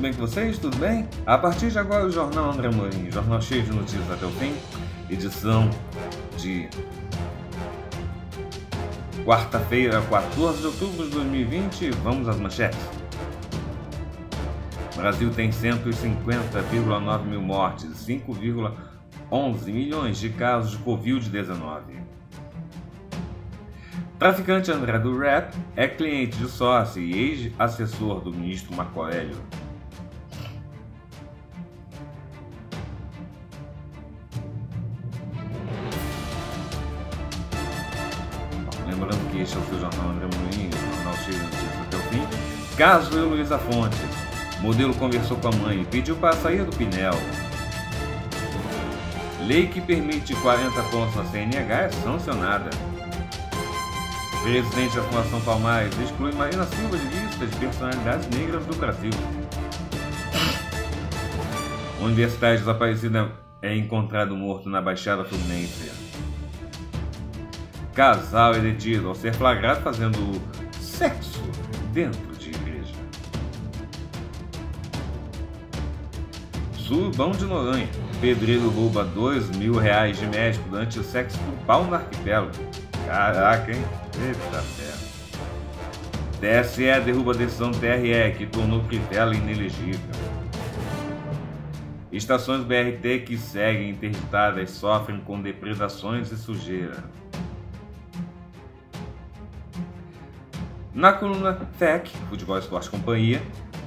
tudo bem com vocês? Tudo bem? A partir de agora, o Jornal André Morim, jornal cheio de notícias até o fim, edição de quarta-feira, 14 de outubro de 2020. Vamos às manchetes. O Brasil tem 150,9 mil mortes e 5,11 milhões de casos de Covid-19. Traficante André do Rap é cliente de sócio e ex-assessor do ministro Marco Aurélio Caso eu, Luísa Fonte modelo conversou com a mãe e pediu para sair do Pinel. Lei que permite 40 pontos na CNH é sancionada. Presidente da Fundação Palmares exclui Marina Silva de lista de personalidades negras do Brasil. Universidade desaparecida é encontrado morto na Baixada Fluminense. Casal é detido ao ser flagrado fazendo sexo dentro Urbão de Noronha. Pedreiro rouba dois mil reais de médico durante o sexo pau no arquipélago. Caraca, hein? Eita ferro. TSE é, derruba a decisão do TRE, que tornou Critela inelegível. Estações BRT que seguem interditadas sofrem com depredações e sujeira. Na coluna Tec, Futebol Esporte Companhia,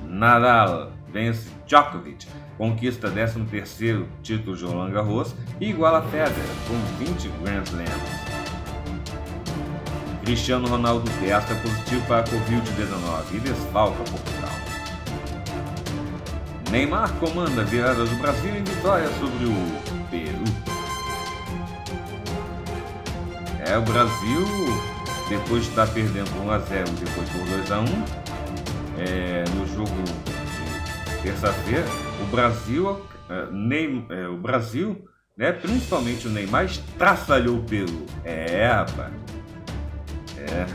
Nadal vence Djokovic Conquista 13º título de Roland Garros e iguala Federer com 20 Grand Slams. Cristiano Ronaldo testa positivo para a Covid-19 e desfalca Portugal. Neymar comanda a virada do Brasil em vitória sobre o Peru. É, o Brasil, depois de estar perdendo 1x0 depois por 2x1, é, no jogo de terça-feira, o Brasil, é, é, o Brasil, né, principalmente o Neymar, estraçalhou pelo. É, rapaz. É.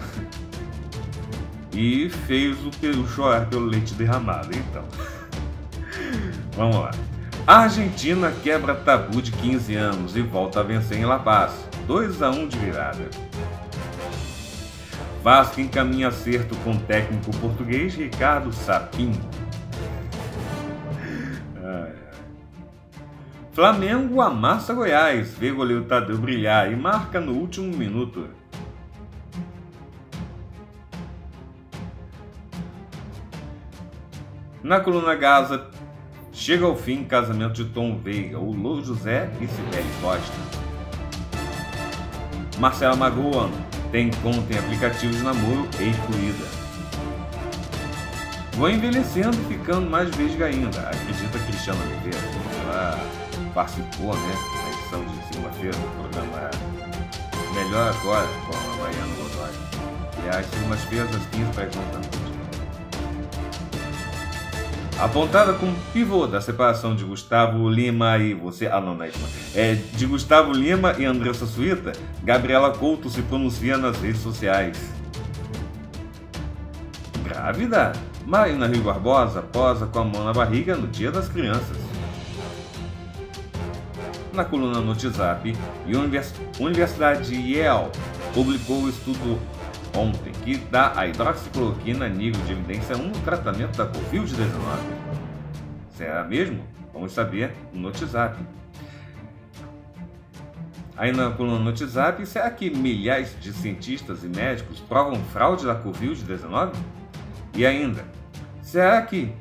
E fez o Peru chorar pelo leite derramado, então. Vamos lá. A Argentina quebra tabu de 15 anos e volta a vencer em La Paz. 2 a 1 de virada. Vasco encaminha acerto com o técnico português Ricardo Sapim. Flamengo amassa Goiás, vê goleiro Tadeu brilhar e marca no último minuto. Na coluna Gaza, chega ao fim casamento de Tom Veiga, o Lou José e Sibeli Costa. Marcela Magoa tem conta em aplicativos de namoro excluída. Vou envelhecendo e ficando mais vesga ainda, acredita Cristiano Oliveira participou, né? Na edição de segunda-feira do programa Melhor Agora com a Mariana Godoy. E as segundas-feiras, às 15 para contando Apontada como pivô da separação de Gustavo Lima e você. Ah, não, não é, é De Gustavo Lima e Andressa Suíta, Gabriela Couto se pronuncia nas redes sociais. Grávida? Marina Rio Barbosa posa com a mão na barriga no Dia das Crianças na coluna Notizap, e a Universidade Yale publicou o estudo ontem que dá a hidroxicloroquina a nível de evidência 1 no tratamento da Covid-19. Será mesmo? Vamos saber no WhatsApp. Aí na coluna Notizap, será que milhares de cientistas e médicos provam fraude da Covid-19? E ainda, será que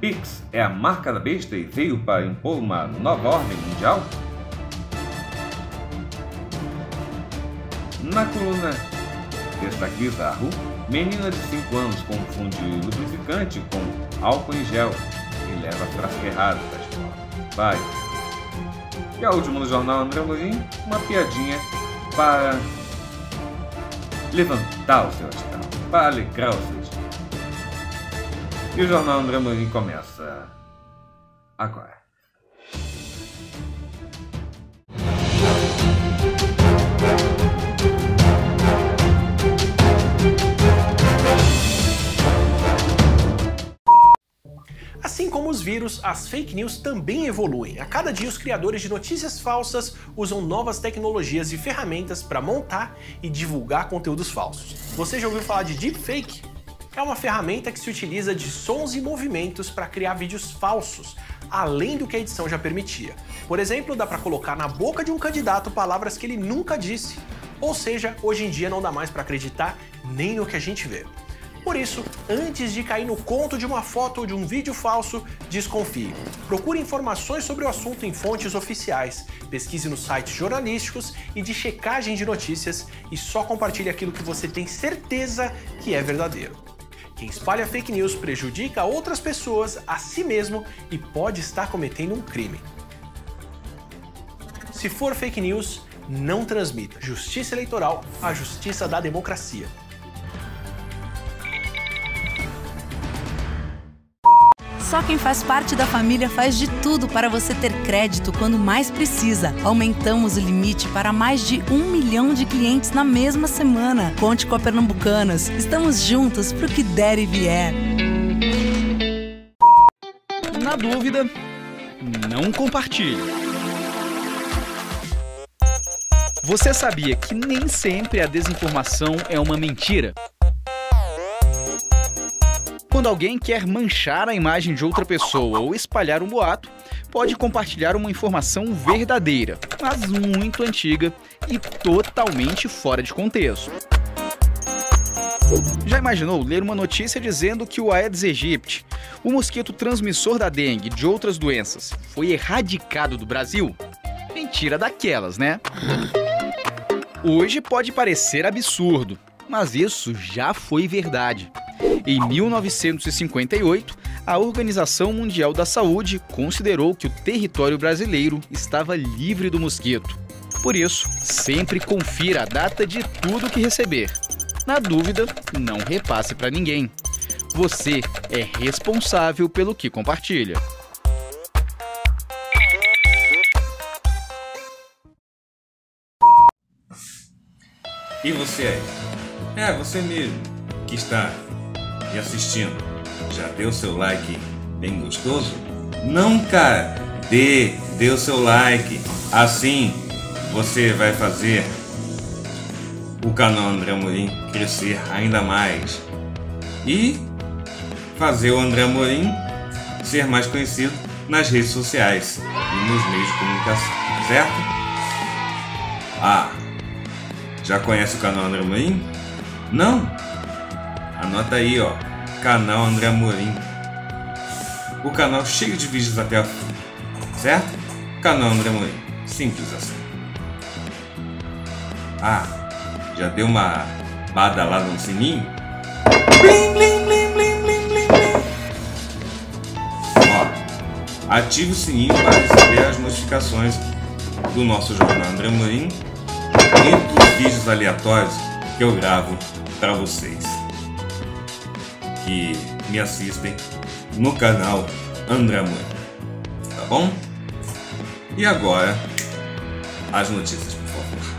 Pix é a marca da besta e veio para impor uma nova ordem mundial? Na coluna desta guitarra, menina de 5 anos confunde lubrificante com álcool em gel e leva para frasca errada para tá a escola. Vai! E a última no jornal André Lurim, uma piadinha para levantar o seu astral, para alegrar o seu e o Jornal André Mourinho começa agora. Assim como os vírus, as fake news também evoluem. A cada dia, os criadores de notícias falsas usam novas tecnologias e ferramentas para montar e divulgar conteúdos falsos. Você já ouviu falar de deepfake? é uma ferramenta que se utiliza de sons e movimentos para criar vídeos falsos, além do que a edição já permitia. Por exemplo, dá para colocar na boca de um candidato palavras que ele nunca disse. Ou seja, hoje em dia não dá mais para acreditar nem no que a gente vê. Por isso, antes de cair no conto de uma foto ou de um vídeo falso, desconfie. Procure informações sobre o assunto em fontes oficiais, pesquise nos sites jornalísticos e de checagem de notícias e só compartilhe aquilo que você tem certeza que é verdadeiro. Quem espalha fake news prejudica outras pessoas, a si mesmo e pode estar cometendo um crime. Se for fake news, não transmita. Justiça Eleitoral, a justiça da democracia. Só quem faz parte da família faz de tudo para você ter crédito quando mais precisa. Aumentamos o limite para mais de um milhão de clientes na mesma semana. Conte com a Pernambucanas. Estamos juntos o que der e vier. Na dúvida, não compartilhe. Você sabia que nem sempre a desinformação é uma mentira? Quando alguém quer manchar a imagem de outra pessoa ou espalhar um boato, pode compartilhar uma informação verdadeira, mas muito antiga e totalmente fora de contexto. Já imaginou ler uma notícia dizendo que o Aedes aegypti, o mosquito transmissor da dengue e de outras doenças, foi erradicado do Brasil? Mentira daquelas, né? Hoje pode parecer absurdo, mas isso já foi verdade. Em 1958, a Organização Mundial da Saúde considerou que o território brasileiro estava livre do mosquito. Por isso, sempre confira a data de tudo que receber. Na dúvida, não repasse para ninguém. Você é responsável pelo que compartilha. E você aí? É, você mesmo que está assistindo. Já deu seu like bem gostoso? Não, Dê, dê o seu like. Assim você vai fazer o canal André Morim crescer ainda mais. E fazer o André Morim ser mais conhecido nas redes sociais e nos meios de comunicação, certo? Ah, já conhece o canal André Morim Não? Anota aí, ó canal André Amorim. O canal cheio de vídeos até a fim, certo? Canal André Amorim, simples assim. Ah, já deu uma badalada no sininho? Blim, blim, blim, blim, blim, blim, Ó, ative o sininho para receber as notificações do nosso jornal André Amorim e dos vídeos aleatórios que eu gravo para vocês que me assistem no canal Andramura, tá bom? E agora, as notícias, por favor.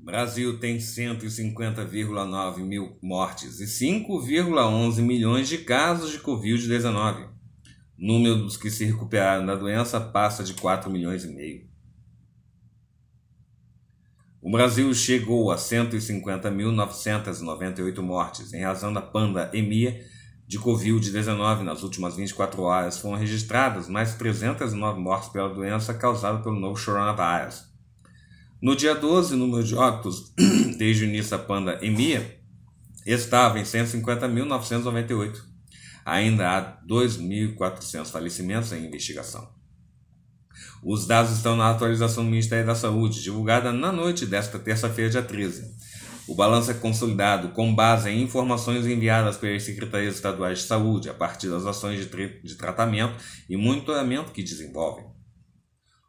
Brasil tem 150,9 mil mortes e 5,11 milhões de casos de Covid-19 número dos que se recuperaram da doença passa de 4 milhões e meio. O Brasil chegou a 150.998 mortes em razão da pandemia de Covid-19 nas últimas 24 horas. Foram registradas mais 309 mortes pela doença causada pelo novo coronavírus. No dia 12, o número de óbitos desde o início da pandemia estava em 150.998 Ainda há 2.400 falecimentos em investigação. Os dados estão na atualização do Ministério da Saúde, divulgada na noite desta terça-feira, dia 13. O balanço é consolidado com base em informações enviadas pelas secretarias estaduais de saúde a partir das ações de, de tratamento e monitoramento que desenvolvem.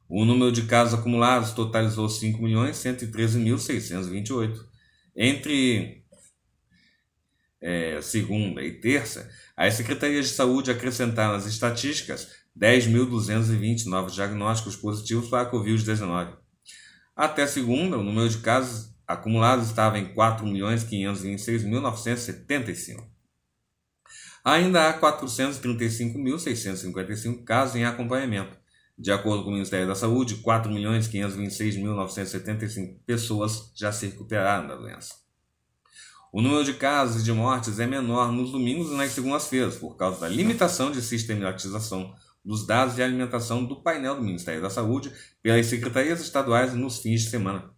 O número de casos acumulados totalizou 5.113.628. Entre é, segunda e terça, as secretarias de saúde acrescentaram nas estatísticas 10.220 novos diagnósticos positivos para a Covid-19. Até segunda, o número de casos acumulados estava em 4.526.975. Ainda há 435.655 casos em acompanhamento. De acordo com o Ministério da Saúde, 4.526.975 pessoas já se recuperaram da doença. O número de casos e de mortes é menor nos domingos e nas segundas-feiras, por causa da limitação de sistematização dos dados de alimentação do painel do Ministério da Saúde pelas secretarias estaduais nos fins de semana.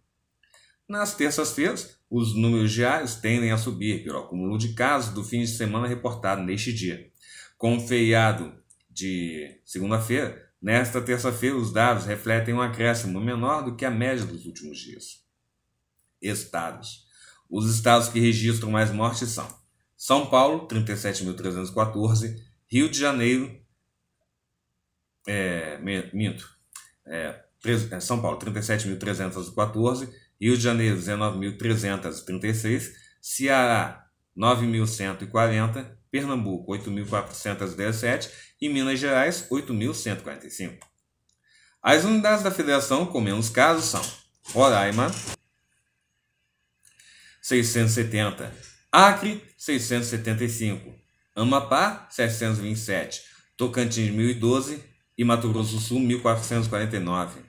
Nas terças-feiras, os números diários tendem a subir pelo acúmulo de casos do fim de semana reportado neste dia. Com o feriado de segunda-feira, nesta terça-feira os dados refletem um acréscimo menor do que a média dos últimos dias. Estados. Os estados que registram mais mortes são São Paulo, 37.314, Rio de Janeiro, é, minto, é, é, São Paulo, 37.314, Rio de Janeiro, 19.336, Ceará, 9.140, Pernambuco, 8.417 e Minas Gerais, 8.145. As unidades da federação com menos casos são Roraima, 670. Acre, 675. Amapá, 727. Tocantins, 1012. E Mato Grosso do Sul, 1449.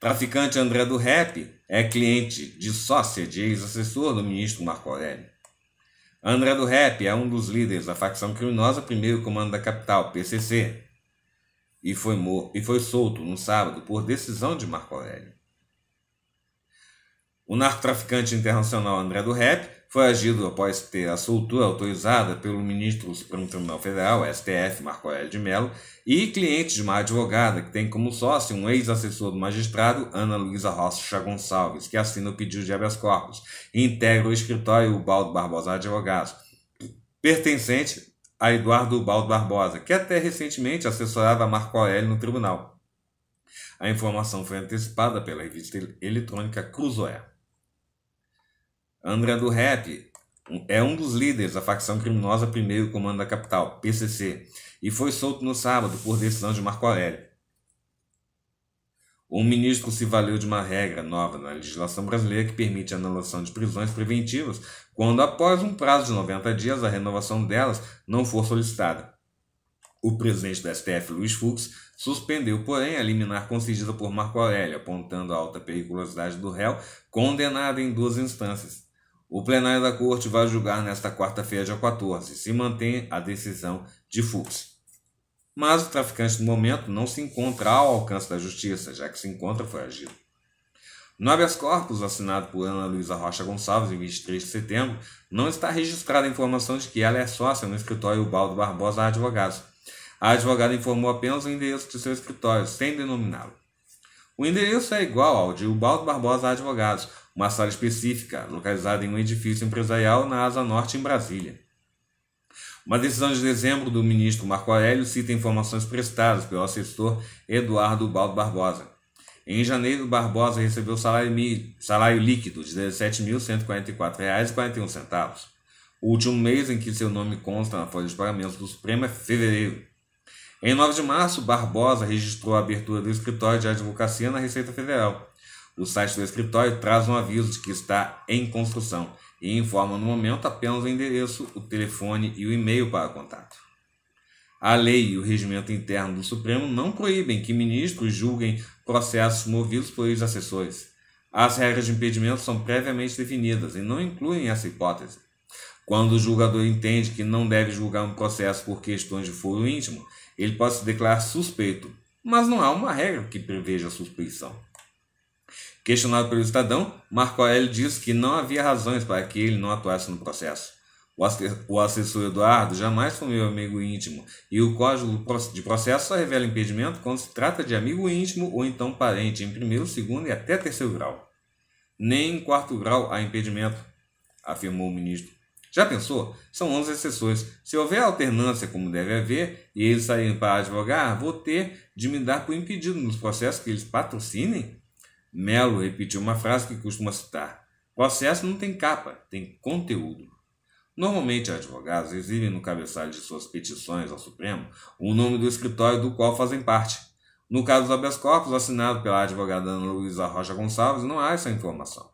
Traficante André do Rep é cliente de sócia de ex-assessor do ministro Marco Aurélio. André do Rap é um dos líderes da facção criminosa Primeiro Comando da Capital, PCC, e foi, e foi solto no sábado por decisão de Marco Aurélio. O narcotraficante internacional André do Rap foi agido após ter a soltura autorizada pelo ministro do Supremo Tribunal Federal, STF, Marco Aurélio de Mello, e cliente de uma advogada que tem como sócio um ex-assessor do magistrado, Ana Luísa Rocha Gonçalves, que assina o pedido de habeas corpus e integra o escritório Ubaldo Barbosa Advogados, pertencente a Eduardo Ubaldo Barbosa, que até recentemente assessorava Marco Aurélio no tribunal. A informação foi antecipada pela revista eletrônica Cruzoé. André do Rap é um dos líderes da facção criminosa Primeiro Comando da Capital, PCC, e foi solto no sábado por decisão de Marco Aurélio. O ministro se valeu de uma regra nova na legislação brasileira que permite a anulação de prisões preventivas quando, após um prazo de 90 dias, a renovação delas não for solicitada. O presidente da STF, Luiz Fux, suspendeu, porém, a liminar concedida por Marco Aurélio, apontando a alta periculosidade do réu, condenado em duas instâncias. O plenário da Corte vai julgar nesta quarta-feira, dia 14, se mantém a decisão de Fux. Mas o traficante, no momento, não se encontra ao alcance da justiça, já que se encontra foragido. No habeas corpus assinado por Ana Luísa Rocha Gonçalves em 23 de setembro, não está registrada a informação de que ela é sócia no escritório Baldo Barbosa Advogados. A advogada informou apenas o endereço de seu escritório, sem denominá-lo. O endereço é igual ao de Ubaldo Barbosa Advogados, uma sala específica, localizada em um edifício empresarial na Asa Norte, em Brasília. Uma decisão de dezembro do ministro Marco Aurélio cita informações prestadas pelo assessor Eduardo Baldo Barbosa. Em janeiro, Barbosa recebeu salário, salário líquido de R$ 17.144,41. O último mês em que seu nome consta na folha de pagamentos do Supremo é fevereiro. Em 9 de março, Barbosa registrou a abertura do escritório de advocacia na Receita Federal. O site do escritório traz um aviso de que está em construção e informa no momento apenas o endereço, o telefone e o e-mail para contato. A lei e o regimento interno do Supremo não proíbem que ministros julguem processos movidos por ex-assessores. As regras de impedimento são previamente definidas e não incluem essa hipótese. Quando o julgador entende que não deve julgar um processo por questões de foro íntimo, ele pode se declarar suspeito, mas não há uma regra que preveja a suspeição. Questionado pelo Estadão, Marco Aurélio disse que não havia razões para que ele não atuasse no processo. O assessor Eduardo jamais foi meu amigo íntimo, e o código de processo só revela impedimento quando se trata de amigo íntimo ou então parente em primeiro, segundo e até terceiro grau. Nem em quarto grau há impedimento, afirmou o ministro. Já pensou? São 11 assessores. Se houver alternância, como deve haver, e eles saírem para advogar, vou ter de me dar por impedido nos processos que eles patrocinem? Melo repetiu uma frase que costuma citar: processo não tem capa, tem conteúdo. Normalmente, advogados exibem no cabeçalho de suas petições ao Supremo o nome do escritório do qual fazem parte. No caso dos habeas corpus, assinado pela advogada Ana Luísa Rocha Gonçalves, não há essa informação.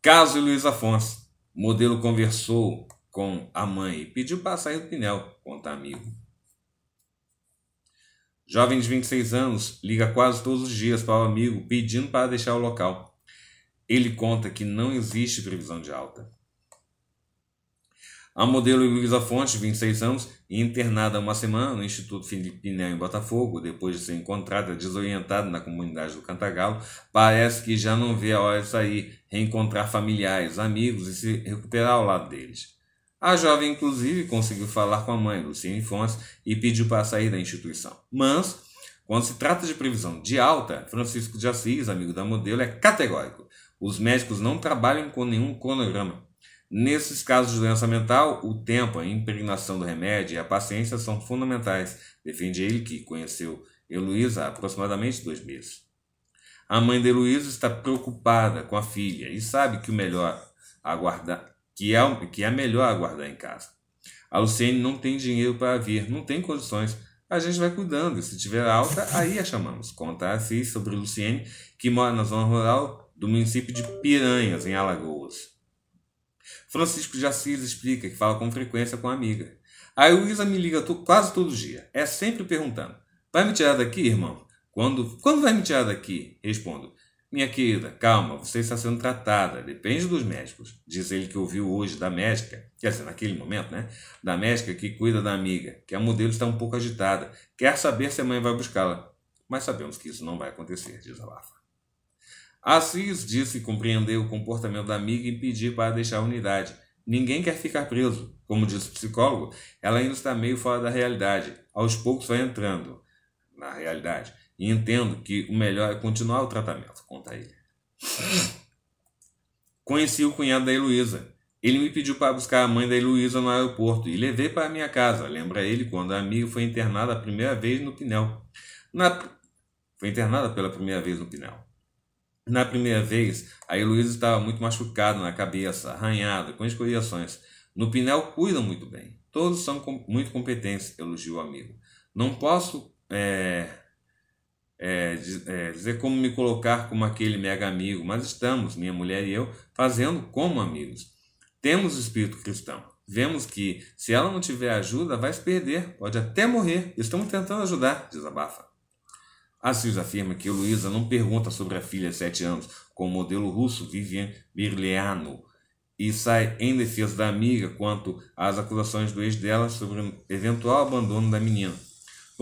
Caso Luiz Afonso. modelo conversou com a mãe e pediu para sair do pinel, conta amigo. Jovem de 26 anos, liga quase todos os dias para o amigo pedindo para deixar o local. Ele conta que não existe previsão de alta. A modelo Luísa Fonte, 26 anos, internada uma semana no Instituto Filipinel em Botafogo, depois de ser encontrada desorientada na comunidade do Cantagalo, parece que já não vê a hora de sair, reencontrar familiares, amigos e se recuperar ao lado deles. A jovem, inclusive, conseguiu falar com a mãe, Luciene Fontes, e pediu para sair da instituição. Mas, quando se trata de previsão de alta, Francisco de Assis, amigo da modelo, é categórico. Os médicos não trabalham com nenhum cronograma. Nesses casos de doença mental, o tempo, a impregnação do remédio e a paciência são fundamentais, defende ele que conheceu Heloísa há aproximadamente dois meses. A mãe de Heloísa está preocupada com a filha e sabe que o melhor aguardar, que é, que é melhor aguardar em casa. A Luciene não tem dinheiro para vir, não tem condições. A gente vai cuidando, e se tiver alta, aí a chamamos. Conta a sobre Luciene, que mora na zona rural do município de Piranhas, em Alagoas. Francisco de Assis explica que fala com frequência com a amiga. A Luísa me liga quase todo dia, é sempre perguntando: Vai me tirar daqui, irmão? Quando, quando vai me tirar daqui? Respondo: minha querida, calma, você está sendo tratada, depende dos médicos. Diz ele que ouviu hoje da médica, quer dizer, naquele momento, né? Da médica que cuida da amiga, que a modelo está um pouco agitada, quer saber se a mãe vai buscá-la. Mas sabemos que isso não vai acontecer, diz a Lafa. Assis disse compreender compreendeu o comportamento da amiga e pediu para deixar a unidade. Ninguém quer ficar preso. Como disse o psicólogo, ela ainda está meio fora da realidade. Aos poucos vai entrando na realidade. E entendo que o melhor é continuar o tratamento, conta ele. Conheci o cunhado da Heloísa. Ele me pediu para buscar a mãe da Heloísa no aeroporto e levei para minha casa. Lembra ele quando a amiga foi internada a primeira vez no Pinel. Na... Foi internada pela primeira vez no Pinel. Na primeira vez, a Heloísa estava muito machucada na cabeça, arranhada, com escoriações. No Pinel cuidam muito bem. Todos são com... muito competentes, elogiou o amigo. Não posso é... É, é, dizer como me colocar como aquele mega amigo, mas estamos, minha mulher e eu, fazendo como amigos. Temos o espírito cristão. Vemos que, se ela não tiver ajuda, vai se perder, pode até morrer. Estamos tentando ajudar, desabafa. Assis afirma que Luísa não pergunta sobre a filha de 7 anos, com o modelo russo Vivian Virliano, e sai em defesa da amiga quanto às acusações do ex dela sobre o eventual abandono da menina.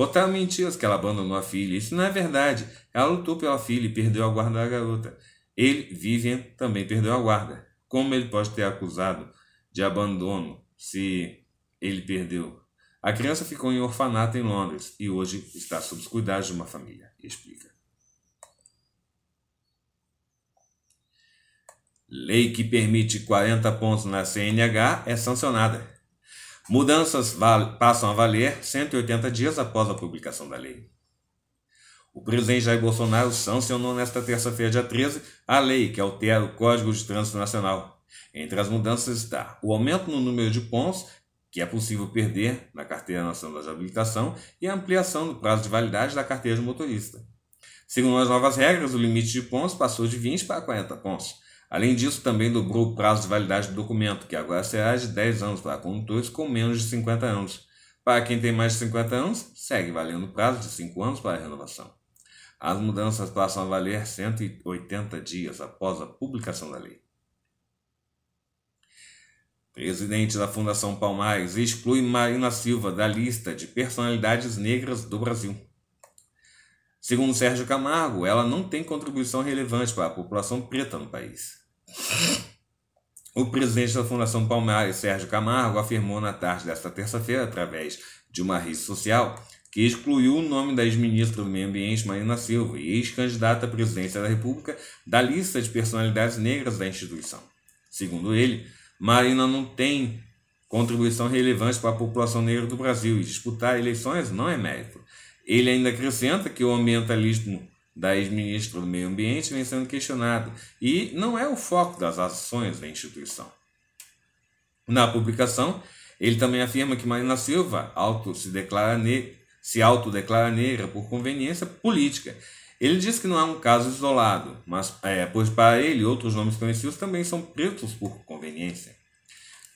Botaram mentiras que ela abandonou a filha. Isso não é verdade. Ela lutou pela filha e perdeu a guarda da garota. Ele, Vivian, também perdeu a guarda. Como ele pode ter acusado de abandono se ele perdeu? A criança ficou em orfanato em Londres e hoje está sob os cuidados de uma família, explica. Lei que permite 40 pontos na CNH é sancionada. Mudanças passam a valer 180 dias após a publicação da lei. O presidente Jair Bolsonaro sancionou nesta terça-feira, dia 13, a lei que altera o Código de Trânsito Nacional. Entre as mudanças está o aumento no número de pontos que é possível perder na Carteira Nacional de Habilitação e a ampliação do prazo de validade da carteira de motorista. Segundo as novas regras, o limite de pontos passou de 20 para 40 pontos. Além disso, também dobrou o prazo de validade do documento, que agora será de 10 anos para condutores com menos de 50 anos. Para quem tem mais de 50 anos, segue valendo o prazo de 5 anos para a renovação. As mudanças passam a valer 180 dias após a publicação da lei. Presidente da Fundação Palmares exclui Marina Silva da lista de personalidades negras do Brasil. Segundo Sérgio Camargo, ela não tem contribuição relevante para a população preta no país. O presidente da Fundação Palmares, Sérgio Camargo, afirmou na tarde desta terça-feira, através de uma rede social, que excluiu o nome da ex-ministra do Meio Ambiente, Marina Silva, e ex-candidata à presidência da República, da lista de personalidades negras da instituição. Segundo ele, Marina não tem contribuição relevante para a população negra do Brasil e disputar eleições não é mérito. Ele ainda acrescenta que o ambientalismo da ex-ministra do Meio Ambiente vem sendo questionada e não é o foco das ações da instituição. Na publicação, ele também afirma que Marina Silva auto se, declara ne se autodeclara negra por conveniência política. Ele diz que não é um caso isolado, mas é, pois para ele outros nomes conhecidos também são pretos por conveniência.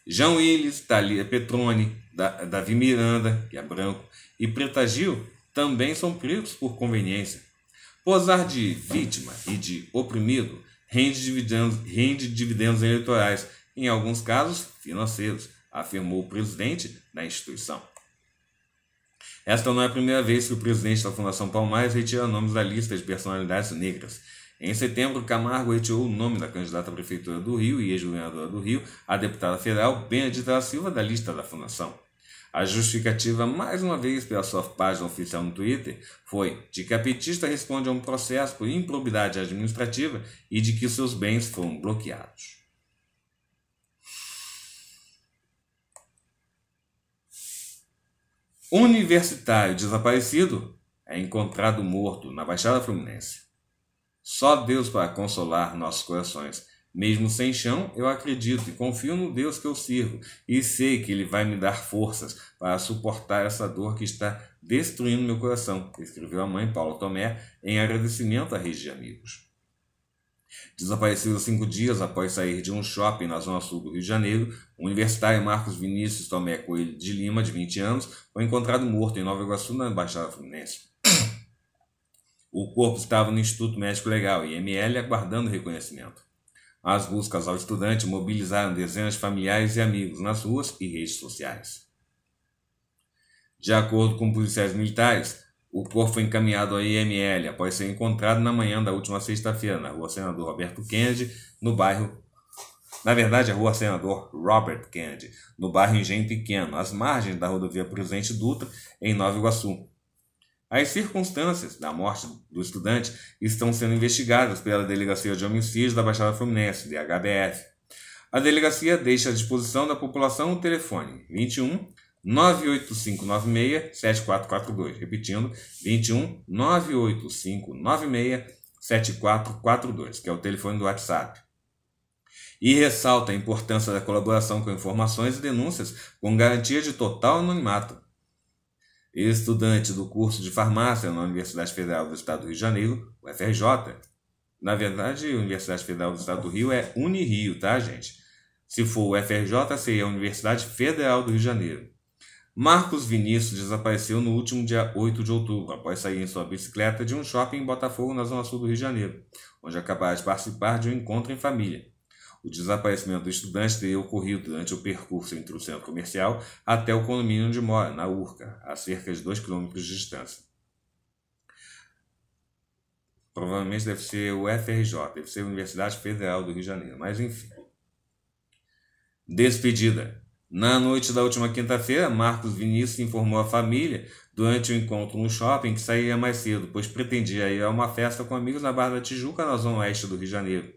João Willis, Thalia Petrone, da Davi Miranda, que é branco, e Preta Gil também são pretos por conveniência. Posar de vítima e de oprimido rende dividendos, rende dividendos eleitorais, em alguns casos financeiros, afirmou o presidente da instituição. Esta não é a primeira vez que o presidente da Fundação Palmares retira nomes da lista de personalidades negras. Em setembro, Camargo retirou o nome da candidata à Prefeitura do Rio e ex-governadora do Rio, a deputada federal Benedita da Silva, da lista da Fundação. A justificativa, mais uma vez, pela sua página oficial no Twitter, foi de que a petista responde a um processo por improbidade administrativa e de que seus bens foram bloqueados. Universitário desaparecido é encontrado morto na Baixada Fluminense. Só Deus para consolar nossos corações mesmo sem chão, eu acredito e confio no Deus que eu sirvo e sei que Ele vai me dar forças para suportar essa dor que está destruindo meu coração, escreveu a mãe Paula Tomé em agradecimento à rede de amigos. Desaparecido cinco dias após sair de um shopping na zona sul do Rio de Janeiro, o universitário Marcos Vinícius Tomé Coelho de Lima, de 20 anos, foi encontrado morto em Nova Iguaçu, na Baixada Fluminense. O corpo estava no Instituto Médico Legal, IML, aguardando reconhecimento. As buscas ao estudante mobilizaram dezenas de familiares e amigos nas ruas e redes sociais. De acordo com policiais militares, o corpo foi encaminhado à IML após ser encontrado na manhã da última sexta-feira na rua Senador Roberto Kennedy, no bairro. Na verdade, a rua Senador Robert Kennedy, no bairro Engenho Pequeno, às margens da rodovia Presidente Dutra, em Nova Iguaçu. As circunstâncias da morte do estudante estão sendo investigadas pela Delegacia de Homicídios da Baixada Fluminense, DHBF. A delegacia deixa à disposição da população o telefone 21 98596 7442. Repetindo, 21 98596 7442, que é o telefone do WhatsApp. E ressalta a importância da colaboração com informações e denúncias com garantia de total anonimato estudante do curso de farmácia na Universidade Federal do Estado do Rio de Janeiro, UFRJ. Na verdade, a Universidade Federal do Estado do Rio é Unirio, tá, gente? Se for UFRJ, seria a Universidade Federal do Rio de Janeiro. Marcos Vinícius desapareceu no último dia 8 de outubro, após sair em sua bicicleta de um shopping em Botafogo, na zona sul do Rio de Janeiro, onde acabaram de participar de um encontro em família. O desaparecimento do estudante teria ocorrido durante o percurso entre o centro comercial até o condomínio onde mora, na Urca, a cerca de 2 km de distância. Provavelmente deve ser o FRJ, deve ser a Universidade Federal do Rio de Janeiro, mas enfim. Despedida. Na noite da última quinta-feira, Marcos Vinícius informou a família durante o um encontro no shopping que sairia mais cedo, pois pretendia ir a uma festa com amigos na Barra da Tijuca, na zona oeste do Rio de Janeiro.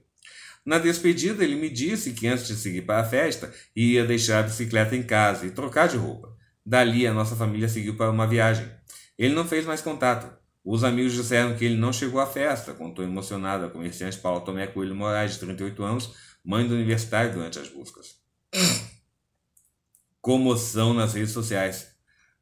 Na despedida, ele me disse que antes de seguir para a festa, ia deixar a bicicleta em casa e trocar de roupa. Dali, a nossa família seguiu para uma viagem. Ele não fez mais contato. Os amigos disseram que ele não chegou à festa, contou emocionada a comerciante Paula Tomé Coelho Moraes, de 38 anos, mãe do universitário durante as buscas. Comoção nas redes sociais.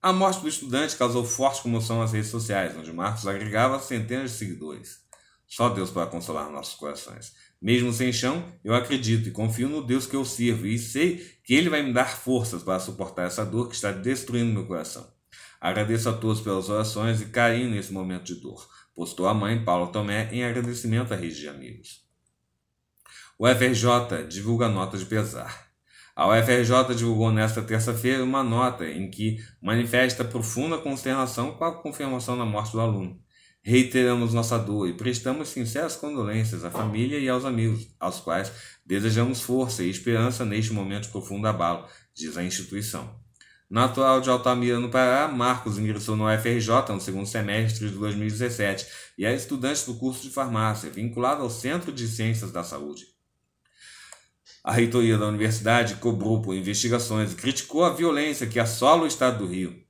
A morte do estudante causou forte comoção nas redes sociais, onde Marcos agregava centenas de seguidores. Só Deus para consolar nossos corações. Mesmo sem chão, eu acredito e confio no Deus que eu sirvo e sei que Ele vai me dar forças para suportar essa dor que está destruindo meu coração. Agradeço a todos pelas orações e carinho nesse momento de dor, postou a mãe Paula Tomé em agradecimento à rede de amigos. O FRJ divulga nota de pesar. A UFRJ divulgou nesta terça-feira uma nota em que manifesta profunda consternação com a confirmação da morte do aluno. Reiteramos nossa dor e prestamos sinceras condolências à família e aos amigos, aos quais desejamos força e esperança neste momento profundo abalo, diz a instituição. Natural de Altamira, no Pará, Marcos ingressou no UFRJ no segundo semestre de 2017 e é estudante do curso de farmácia, vinculado ao Centro de Ciências da Saúde. A reitoria da universidade cobrou por investigações e criticou a violência que assola o estado do Rio.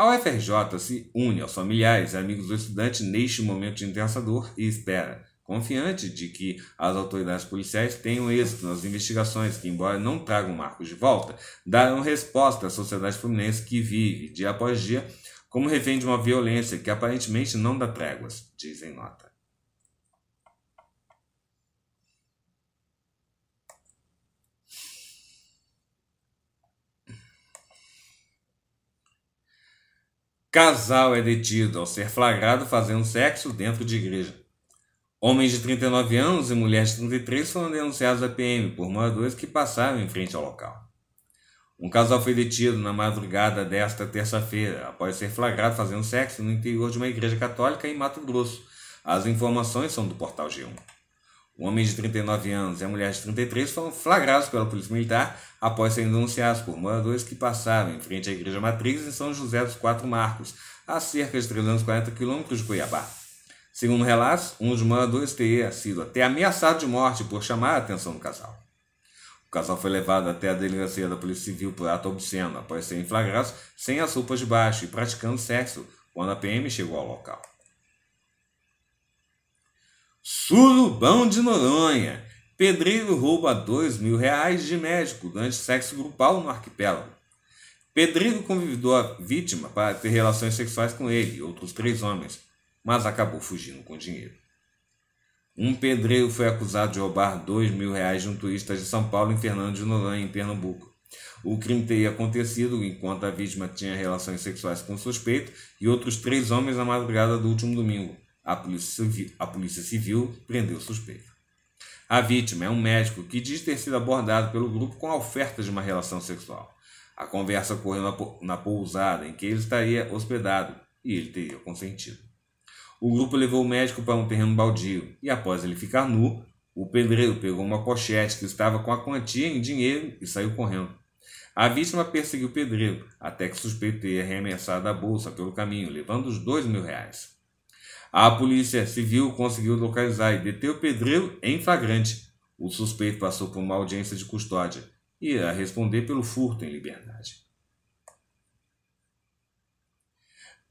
A UFRJ se une aos familiares e amigos do estudante neste momento de intensa dor e espera, confiante de que as autoridades policiais tenham êxito nas investigações que, embora não tragam marcos de volta, darão resposta à sociedade fluminense que vive, dia após dia, como refém de uma violência que aparentemente não dá tréguas, dizem nota. Casal é detido ao ser flagrado fazendo sexo dentro de igreja. Homens de 39 anos e mulheres de 33 foram denunciados à PM por moradores que passaram em frente ao local. Um casal foi detido na madrugada desta terça-feira após ser flagrado fazendo sexo no interior de uma igreja católica em Mato Grosso. As informações são do portal G1. O homem de 39 anos e a mulher de 33 foram flagrados pela Polícia Militar após serem denunciados por moradores que passavam em frente à Igreja Matriz em São José dos Quatro Marcos, a cerca de 340 quilômetros de Cuiabá. Segundo relatos, um dos moradores teria sido até ameaçado de morte por chamar a atenção do casal. O casal foi levado até a delegacia da Polícia Civil por ato obsceno após serem flagrados sem as roupas de baixo e praticando sexo quando a PM chegou ao local. Surubão de Noronha. Pedreiro rouba dois mil reais de médico durante sexo grupal no arquipélago. Pedreiro convidou a vítima para ter relações sexuais com ele e outros três homens, mas acabou fugindo com dinheiro. Um pedreiro foi acusado de roubar dois mil reais de um turista de São Paulo em Fernando de Noronha, em Pernambuco. O crime teria acontecido enquanto a vítima tinha relações sexuais com o suspeito e outros três homens na madrugada do último domingo. A Polícia Civil, a polícia civil prendeu o suspeito. A vítima é um médico que diz ter sido abordado pelo grupo com a oferta de uma relação sexual. A conversa ocorreu na, na pousada em que ele estaria hospedado e ele teria consentido. O grupo levou o médico para um terreno baldio e, após ele ficar nu, o pedreiro pegou uma pochete que estava com a quantia em dinheiro e saiu correndo. A vítima perseguiu o pedreiro, até que o suspeito teria arremessado a bolsa pelo caminho, levando os dois mil reais. A polícia civil conseguiu localizar e deter o pedreiro em flagrante. O suspeito passou por uma audiência de custódia e irá responder pelo furto em liberdade.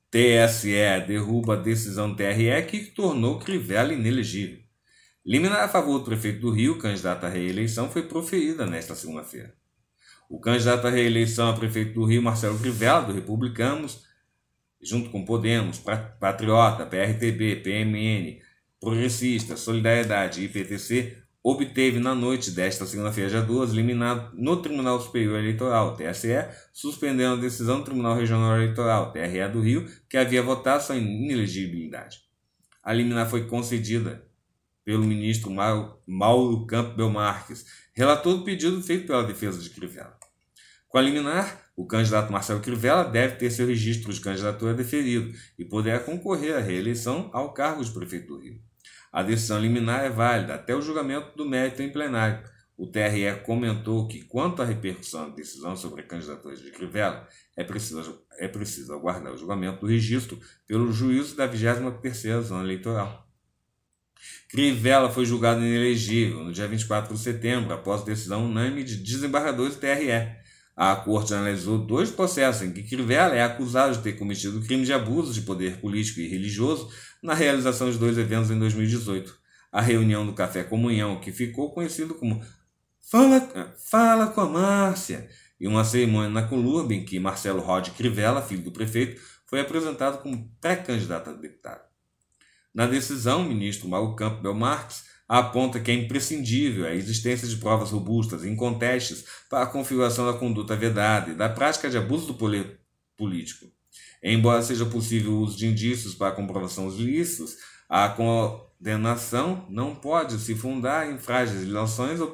TSE derruba a decisão TRE que tornou Crivella inelegível. Liminar a favor do prefeito do Rio, candidato à reeleição, foi proferida nesta segunda-feira. O candidato à reeleição a prefeito do Rio, Marcelo Crivella, do Republicanos, junto com Podemos, Patriota, PRTB, PMN, Progressista, Solidariedade e PTC, obteve na noite desta segunda-feira, dia 12, eliminado no Tribunal Superior Eleitoral, TSE, suspendendo a decisão do Tribunal Regional Eleitoral, TRE do Rio, que havia votado sua inelegibilidade. A liminar foi concedida pelo ministro Mauro Campo Belmarques, relator do pedido feito pela defesa de Crivella. Com a liminar, o candidato Marcelo Crivella deve ter seu registro de candidatura deferido e poderá concorrer à reeleição ao cargo de prefeito do Rio. A decisão liminar é válida até o julgamento do mérito em plenário. O TRE comentou que, quanto à repercussão da decisão sobre a candidatura de Crivella, é preciso, é preciso aguardar o julgamento do registro pelo juízo da 23ª Zona Eleitoral. Crivella foi julgado inelegível no dia 24 de setembro, após decisão unânime de desembargadores do TRE. A Corte analisou dois processos em que Crivella é acusado de ter cometido crime de abuso de poder político e religioso na realização de dois eventos em 2018. A reunião do Café Comunhão, que ficou conhecido como Fala, Fala com a Márcia, e uma cerimônia na Colurba em que Marcelo Rode Crivella, filho do prefeito, foi apresentado como pré-candidato a deputado. Na decisão, o ministro Mauro Campo Marques aponta que é imprescindível a existência de provas robustas e incontestes para a configuração da conduta vedada e da prática de abuso do poder político. Embora seja possível o uso de indícios para a comprovação dos ilícitos, a condenação não pode se fundar em frágeis ilações ou,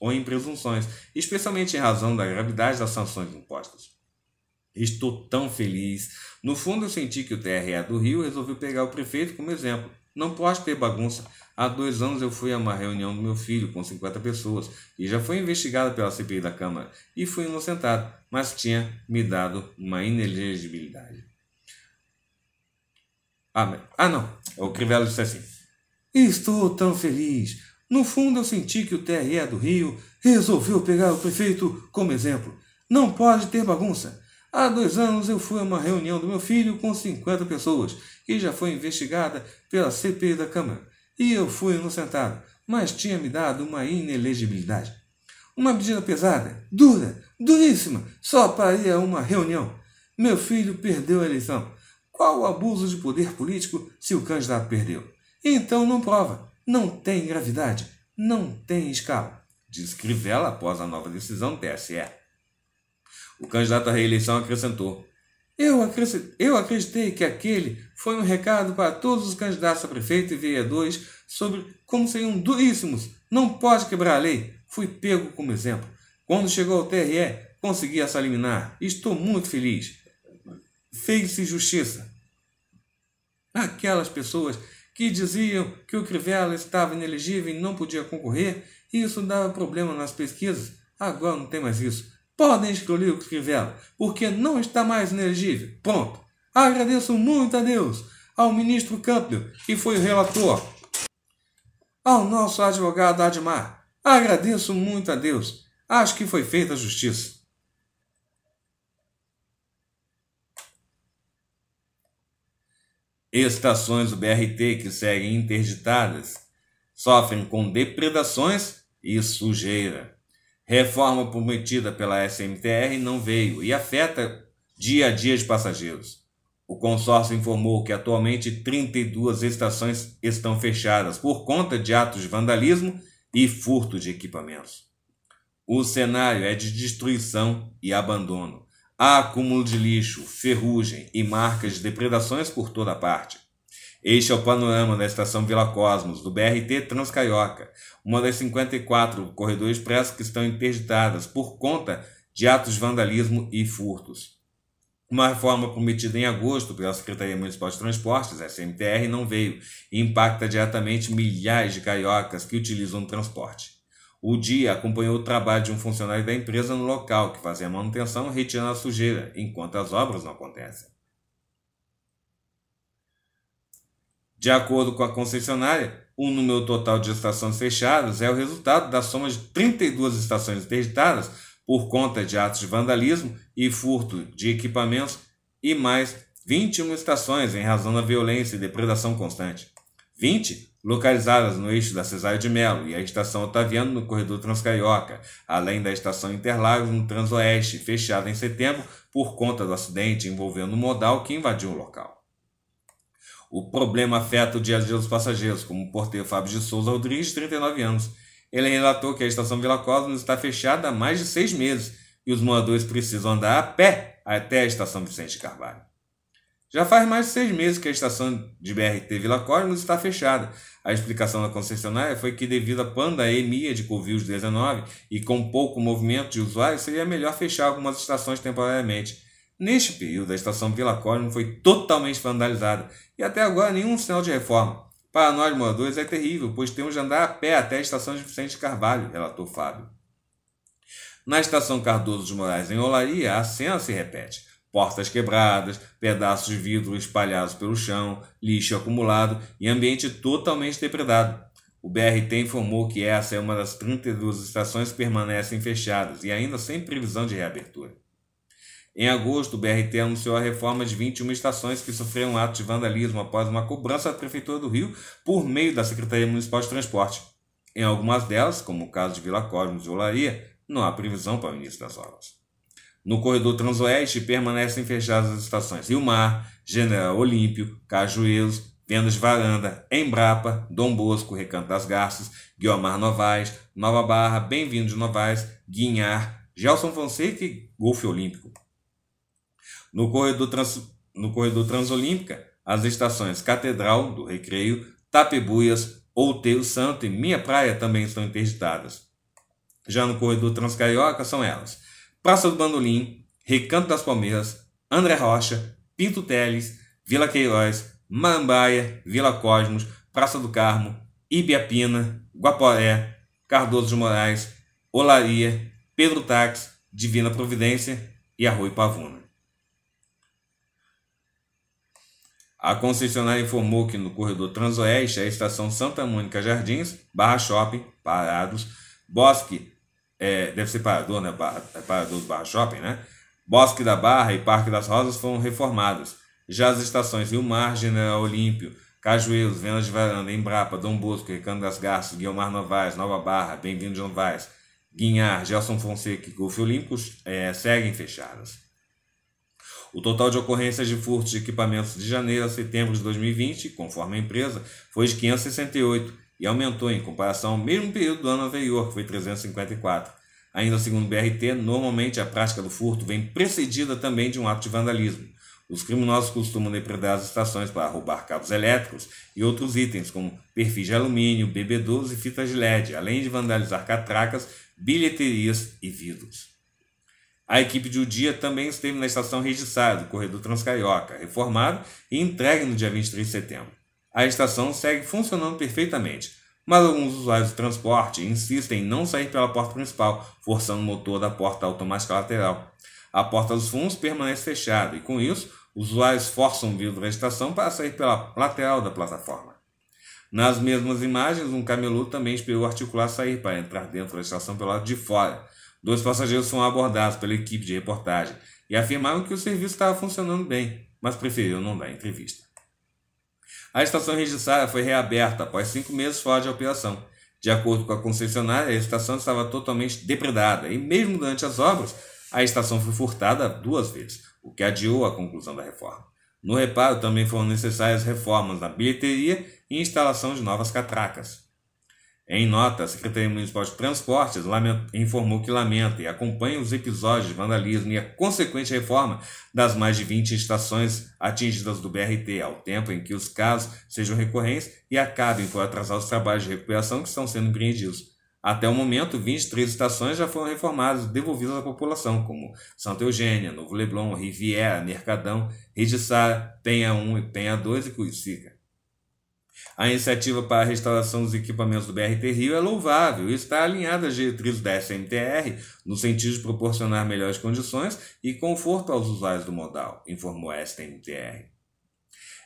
ou em presunções, especialmente em razão da gravidade das sanções impostas. Estou tão feliz. No fundo, eu senti que o TRE do Rio resolveu pegar o prefeito como exemplo. Não pode ter bagunça. Há dois anos eu fui a uma reunião do meu filho com 50 pessoas e já foi investigado pela CPI da Câmara e fui inocentado, mas tinha me dado uma inelegibilidade. Ah, ah, não, o Crivella disse assim. Estou tão feliz. No fundo eu senti que o TRE do Rio resolveu pegar o prefeito como exemplo. Não pode ter bagunça. Há dois anos eu fui a uma reunião do meu filho com 50 pessoas e já foi investigada pela CPI da Câmara e eu fui inocentado, mas tinha me dado uma inelegibilidade. Uma medida pesada, dura, duríssima, só para ir a uma reunião. Meu filho perdeu a eleição. Qual o abuso de poder político se o candidato perdeu? Então não prova, não tem gravidade, não tem escala, disse Crivella após a nova decisão do TSE. O candidato à reeleição acrescentou: eu acreditei, eu acreditei que aquele foi um recado para todos os candidatos a prefeito e vereadores sobre como seriam duríssimos. Não pode quebrar a lei. Fui pego como exemplo. Quando chegou ao TRE, consegui essa liminar. Estou muito feliz. Fez-se justiça. Aquelas pessoas que diziam que o Crivella estava inelegível e não podia concorrer, isso dava problema nas pesquisas. Agora não tem mais isso podem escolher o que quiseram, porque não está mais inelegível. Ponto. Agradeço muito a Deus, ao ministro Campbell, que foi o relator, ao nosso advogado Admar. Agradeço muito a Deus. Acho que foi feita a justiça. Estações do BRT que seguem interditadas sofrem com depredações e sujeira. Reforma prometida pela SMTR não veio e afeta dia a dia de passageiros. O consórcio informou que atualmente 32 estações estão fechadas por conta de atos de vandalismo e furto de equipamentos. O cenário é de destruição e abandono. Há acúmulo de lixo, ferrugem e marcas de depredações por toda parte. Este é o panorama da estação Vila Cosmos, do BRT Transcaioca, uma das 54 corredores expressos que estão interditadas por conta de atos de vandalismo e furtos. Uma reforma prometida em agosto pela Secretaria Municipal de Transportes, SMTR, não veio e impacta diretamente milhares de caiocas que utilizam o transporte. O dia acompanhou o trabalho de um funcionário da empresa no local que fazia manutenção retirando a sujeira, enquanto as obras não acontecem. De acordo com a concessionária, o número total de estações fechadas é o resultado da soma de 32 estações interditadas por conta de atos de vandalismo e furto de equipamentos e mais 21 estações em razão da violência e depredação constante. 20 localizadas no eixo da Cesário de Melo e a estação Otaviano no corredor Transcarioca, além da estação Interlagos no Transoeste, fechada em setembro por conta do acidente envolvendo um modal que invadiu o local. O problema afeta o dia a dia dos passageiros, como o porteiro Fábio de Souza Rodrigues, 39 anos. Ele relatou que a estação Vila Cosmos está fechada há mais de seis meses e os moradores precisam andar a pé até a estação Vicente Carvalho. Já faz mais de seis meses que a estação de BRT Vila Cosmos está fechada. A explicação da concessionária foi que, devido à pandemia de Covid-19 e com pouco movimento de usuários, seria melhor fechar algumas estações temporariamente. Neste período, a estação Vila Cosme foi totalmente vandalizada e até agora nenhum sinal de reforma. Para nós moradores é terrível, pois temos de andar a pé até a estação de Vicente Carvalho, relatou Fábio. Na estação Cardoso dos Moraes, em Olaria, a cena se repete. Portas quebradas, pedaços de vidro espalhados pelo chão, lixo acumulado e ambiente totalmente depredado. O BRT informou que essa é uma das 32 estações que permanecem fechadas e ainda sem previsão de reabertura. Em agosto, o BRT anunciou a reforma de 21 estações que sofreram um ato de vandalismo após uma cobrança da Prefeitura do Rio por meio da Secretaria Municipal de Transporte. Em algumas delas, como o caso de Vila Cosmos e Olaria, não há previsão para o início das obras. No corredor Transoeste permanecem fechadas as estações Rio Mar, General Olímpio, Cajueiros, Vendas Varanda, Embrapa, Dom Bosco, Recanto das Garças, Guiomar Novaes, Nova Barra, Bem-vindo de Novaes, Guinhar, Gelson Fonseca e Golfe Olímpico. No corredor, trans, no corredor Transolímpica, as estações Catedral, do Recreio, Tapebuias, Outeiro Santo e Minha Praia também estão interditadas. Já no corredor Transcarioca são elas: Praça do Bandolim, Recanto das Palmeiras, André Rocha, Pinto Teles, Vila Queiroz, Mambaia, Vila Cosmos, Praça do Carmo, Ibiapina, Guaporé, Cardoso de Moraes, Olaria, Pedro Táxi, Divina Providência e Arroio Pavuna. A concessionária informou que no corredor Transoeste, a estação Santa Mônica Jardins, Barra Shopping, Parados, Bosque, é, deve ser Parador, né? Barra, é Parador Barra Shopping, né? Bosque da Barra e Parque das Rosas foram reformados. Já as estações Rio Mar, General Olímpio, Cajueiros, Venas de Varanda, Embrapa, Dom Bosco, Recanto das Garças, Guilmar Novaes, Nova Barra, Bem-vindo João Vaz, Guinhar, Gelson Fonseca e Golfe Olímpicos é, seguem fechadas. O total de ocorrências de furtos de equipamentos de janeiro a setembro de 2020, conforme a empresa, foi de 568 e aumentou em comparação ao mesmo período do ano anterior, que foi 354. Ainda segundo o BRT, normalmente a prática do furto vem precedida também de um ato de vandalismo. Os criminosos costumam depredar as estações para roubar cabos elétricos e outros itens, como perfis de alumínio, bebedouros e fitas de LED, além de vandalizar catracas, bilheterias e vidros. A equipe de Udia também esteve na estação registrada, corredor Transcarioca, reformado e entregue no dia 23 de setembro. A estação segue funcionando perfeitamente, mas alguns usuários do transporte insistem em não sair pela porta principal, forçando o motor da porta automática lateral. A porta dos fundos permanece fechada e, com isso, os usuários forçam o vidro da estação para sair pela lateral da plataforma. Nas mesmas imagens, um camelô também esperou articular sair para entrar dentro da estação pelo lado de fora, Dois passageiros foram abordados pela equipe de reportagem e afirmaram que o serviço estava funcionando bem, mas preferiram não dar entrevista. A estação registrada foi reaberta após cinco meses fora de operação. De acordo com a concessionária, a estação estava totalmente depredada e, mesmo durante as obras, a estação foi furtada duas vezes, o que adiou a conclusão da reforma. No reparo também foram necessárias reformas na bilheteria e instalação de novas catracas. Em nota, a Secretaria Municipal de Transportes informou que lamenta e acompanha os episódios de vandalismo e a consequente reforma das mais de 20 estações atingidas do BRT, ao tempo em que os casos sejam recorrentes e acabem por atrasar os trabalhos de recuperação que estão sendo empreendidos. Até o momento, 23 estações já foram reformadas e devolvidas à população, como Santa Eugênia, Novo Leblon, Riviera, Mercadão, Ridissara, Penha 1 e Penha 2 e Curicica. A iniciativa para a restauração dos equipamentos do BRT Rio é louvável e está alinhada às diretrizes da SMTR, no sentido de proporcionar melhores condições e conforto aos usuários do modal, informou a SMTR.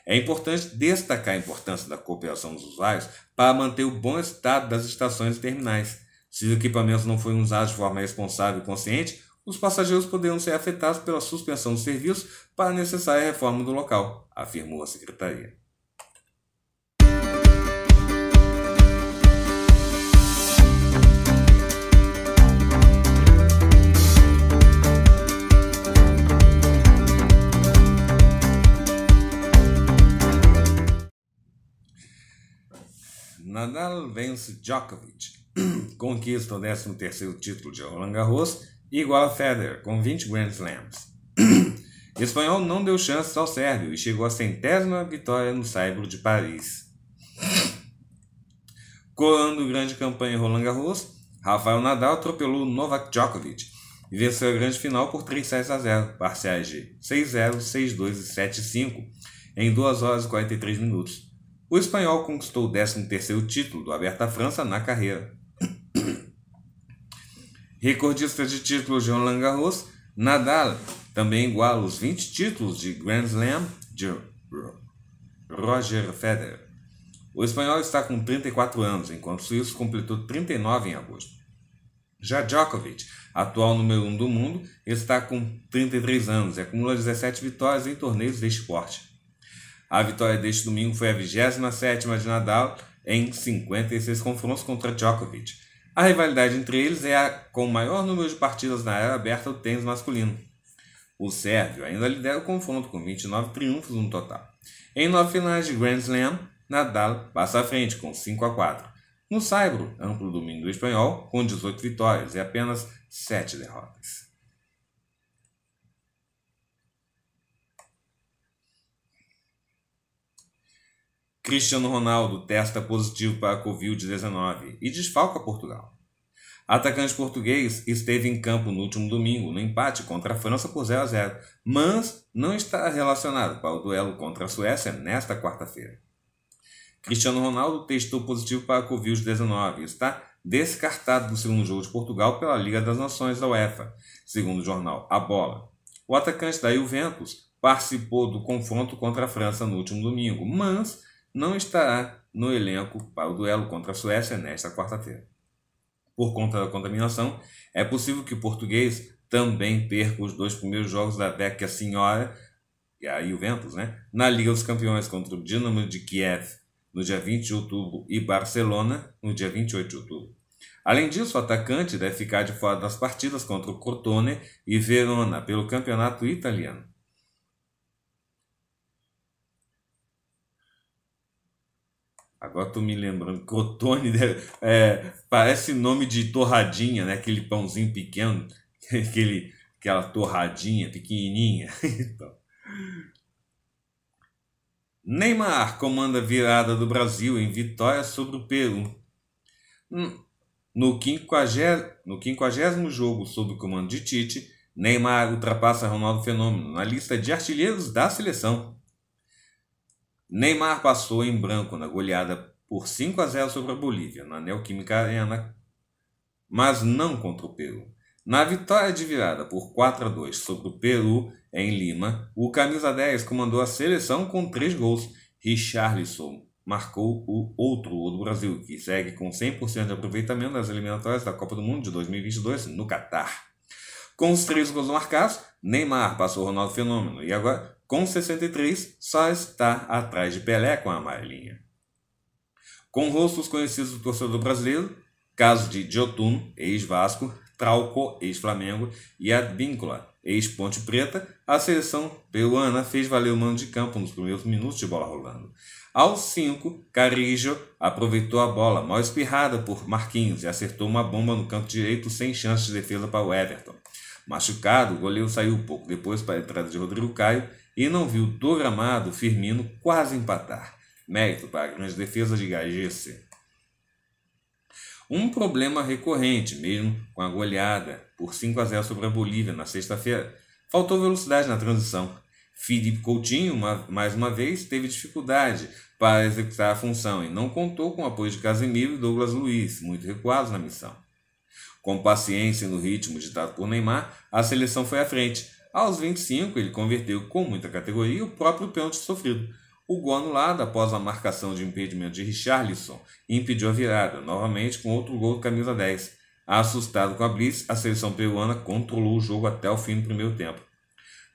É importante destacar a importância da cooperação dos usuários para manter o bom estado das estações e terminais. Se os equipamentos não forem usados de forma responsável e consciente, os passageiros poderão ser afetados pela suspensão do serviço para a necessária reforma do local, afirmou a secretaria. Nadal vence Djokovic, conquista o 13º título de Roland Garros, e igual a Federer, com 20 Grand Slams. o espanhol não deu chances ao sérvio e chegou à centésima vitória no Saibro de Paris. Coroando grande campanha em Roland Garros, Rafael Nadal atropelou Novak Djokovic e venceu a grande final por 3 6 a 0, parciais de 6-0, 6-2 e 7-5, em 2 horas e 43 minutos. O espanhol conquistou o 13º título do Aberta França na carreira. Recordista de títulos de Roland Garros, Nadal também iguala os 20 títulos de Grand Slam de Roger Federer. O espanhol está com 34 anos, enquanto o suíço completou 39 em agosto. Já Djokovic, atual número 1 um do mundo, está com 33 anos e acumula 17 vitórias em torneios de esporte. A vitória deste domingo foi a 27 de Nadal em 56 confrontos contra Djokovic. A rivalidade entre eles é a com o maior número de partidas na era aberta do tênis masculino. O sérvio ainda lidera o confronto com 29 triunfos no total. Em nove finais de Grand Slam, Nadal passa à frente com 5 a 4. No saibro, amplo domínio do espanhol, com 18 vitórias e apenas 7 derrotas. Cristiano Ronaldo testa positivo para a Covid-19 e desfalca Portugal. Atacante português esteve em campo no último domingo, no empate contra a França por 0 a 0, mas não está relacionado para o duelo contra a Suécia nesta quarta-feira. Cristiano Ronaldo testou positivo para a Covid-19 e está descartado do segundo jogo de Portugal pela Liga das Nações da UEFA, segundo o jornal A Bola. O atacante da Juventus participou do confronto contra a França no último domingo, mas não estará no elenco para o duelo contra a Suécia nesta quarta-feira. Por conta da contaminação, é possível que o português também perca os dois primeiros jogos da Vecchia Senhora, e a Juventus, né, na Liga dos Campeões contra o Dinamo de Kiev no dia 20 de outubro e Barcelona no dia 28 de outubro. Além disso, o atacante deve ficar de fora das partidas contra o Cortone e Verona pelo campeonato italiano. Agora tô me lembrando, crotone é, parece nome de torradinha, né? Aquele pãozinho pequeno, aquele, aquela torradinha pequenininha. Então. Neymar comanda virada do Brasil em vitória sobre o Peru. Hum, no 50, no 50 jogo sob o comando de Tite, Neymar ultrapassa Ronaldo Fenômeno na lista de artilheiros da seleção. Neymar passou em branco na goleada por 5 a 0 sobre a Bolívia, na Neoquímica Arena, mas não contra o Peru. Na vitória de virada por 4 a 2 sobre o Peru, em Lima, o camisa 10 comandou a seleção com três gols. Richarlison marcou o outro gol do Brasil, que segue com 100% de aproveitamento nas eliminatórias da Copa do Mundo de 2022 no Catar. Com os três gols marcados, Neymar passou o Ronaldo Fenômeno e agora com 63, só está atrás de Pelé com a amarelinha. Com rostos conhecidos do torcedor brasileiro, caso de Jotun, ex-Vasco, Trauco, ex-Flamengo, e Advíncula, ex-Ponte Preta, a seleção peruana fez valer o mano de campo nos primeiros minutos de bola rolando. Aos 5, Carijo aproveitou a bola mal espirrada por Marquinhos e acertou uma bomba no canto direito sem chance de defesa para o Everton. Machucado, o goleiro saiu pouco depois para a entrada de Rodrigo Caio e não viu do gramado Firmino quase empatar. Mérito para grandes defesas de Gagesse. Um problema recorrente, mesmo com a goleada por 5 a 0 sobre a Bolívia na sexta-feira, faltou velocidade na transição. Felipe Coutinho, uma, mais uma vez, teve dificuldade para executar a função e não contou com o apoio de Casemiro e Douglas Luiz, muito recuados na missão. Com paciência e no ritmo ditado por Neymar, a seleção foi à frente, aos 25, ele converteu com muita categoria o próprio pênalti sofrido. O gol anulado após a marcação de impedimento de Richarlison impediu a virada, novamente com outro gol camisa 10. Assustado com a blitz, a seleção peruana controlou o jogo até o fim do primeiro tempo.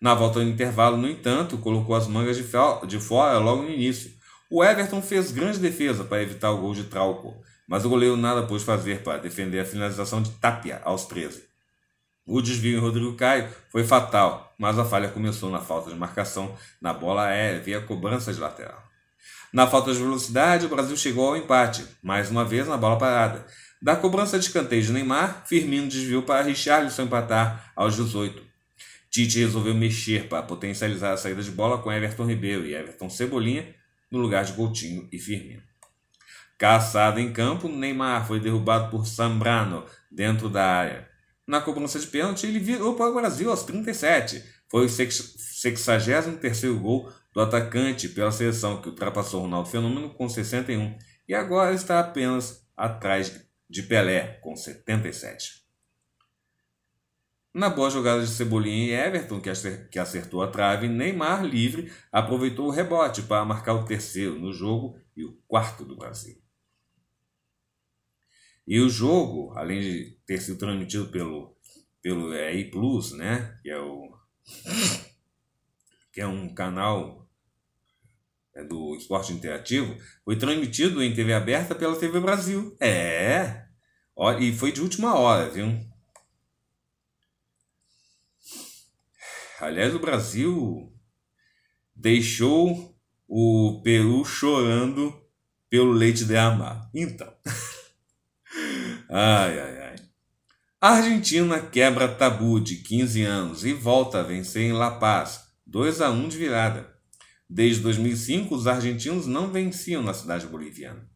Na volta do intervalo, no entanto, colocou as mangas de, de fora logo no início. O Everton fez grande defesa para evitar o gol de Trauco, mas o goleiro nada pôde fazer para defender a finalização de Tapia aos 13. O desvio em Rodrigo Caio foi fatal, mas a falha começou na falta de marcação na bola aérea via cobrança de lateral. Na falta de velocidade, o Brasil chegou ao empate, mais uma vez na bola parada. Da cobrança de escanteio de Neymar, Firmino desviou para Richarlison empatar aos 18. Tite resolveu mexer para potencializar a saída de bola com Everton Ribeiro e Everton Cebolinha no lugar de Coutinho e Firmino. Caçado em campo, Neymar foi derrubado por Sambrano dentro da área na cobrança de pênalti, ele virou para o Brasil aos 37. Foi o 63 gol do atacante pela seleção, que ultrapassou o Ronaldo Fenômeno com 61 e agora está apenas atrás de Pelé, com 77. Na boa jogada de Cebolinha e Everton, que acertou a trave, Neymar livre aproveitou o rebote para marcar o terceiro no jogo e o quarto do Brasil. E o jogo, além de ter sido transmitido pelo pelo EI é, Plus, né, que é o que é um canal é, do esporte interativo, foi transmitido em TV aberta pela TV Brasil. É. E foi de última hora, viu? Aliás, o Brasil deixou o Peru chorando pelo leite de amar. Então. Ai, ai, ai. A Argentina quebra tabu de 15 anos e volta a vencer em La Paz, 2 a 1 de virada. Desde 2005, os argentinos não venciam na cidade boliviana.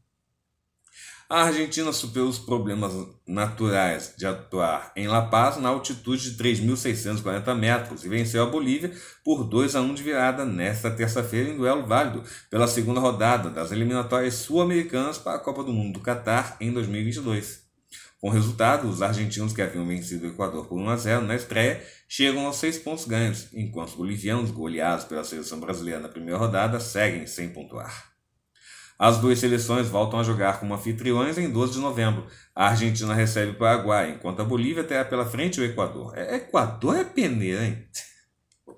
A Argentina superou os problemas naturais de atuar em La Paz na altitude de 3.640 metros e venceu a Bolívia por 2 a 1 de virada nesta terça-feira em duelo válido pela segunda rodada das eliminatórias sul-americanas para a Copa do Mundo do Catar em 2022. Com o resultado, os argentinos que haviam vencido o Equador por 1 a 0 na estreia chegam aos seis pontos ganhos, enquanto os bolivianos, goleados pela seleção brasileira na primeira rodada, seguem sem pontuar. As duas seleções voltam a jogar como anfitriões em 12 de novembro. A Argentina recebe o Paraguai, enquanto a Bolívia terá pela frente o Equador. É, Equador é peneira, hein?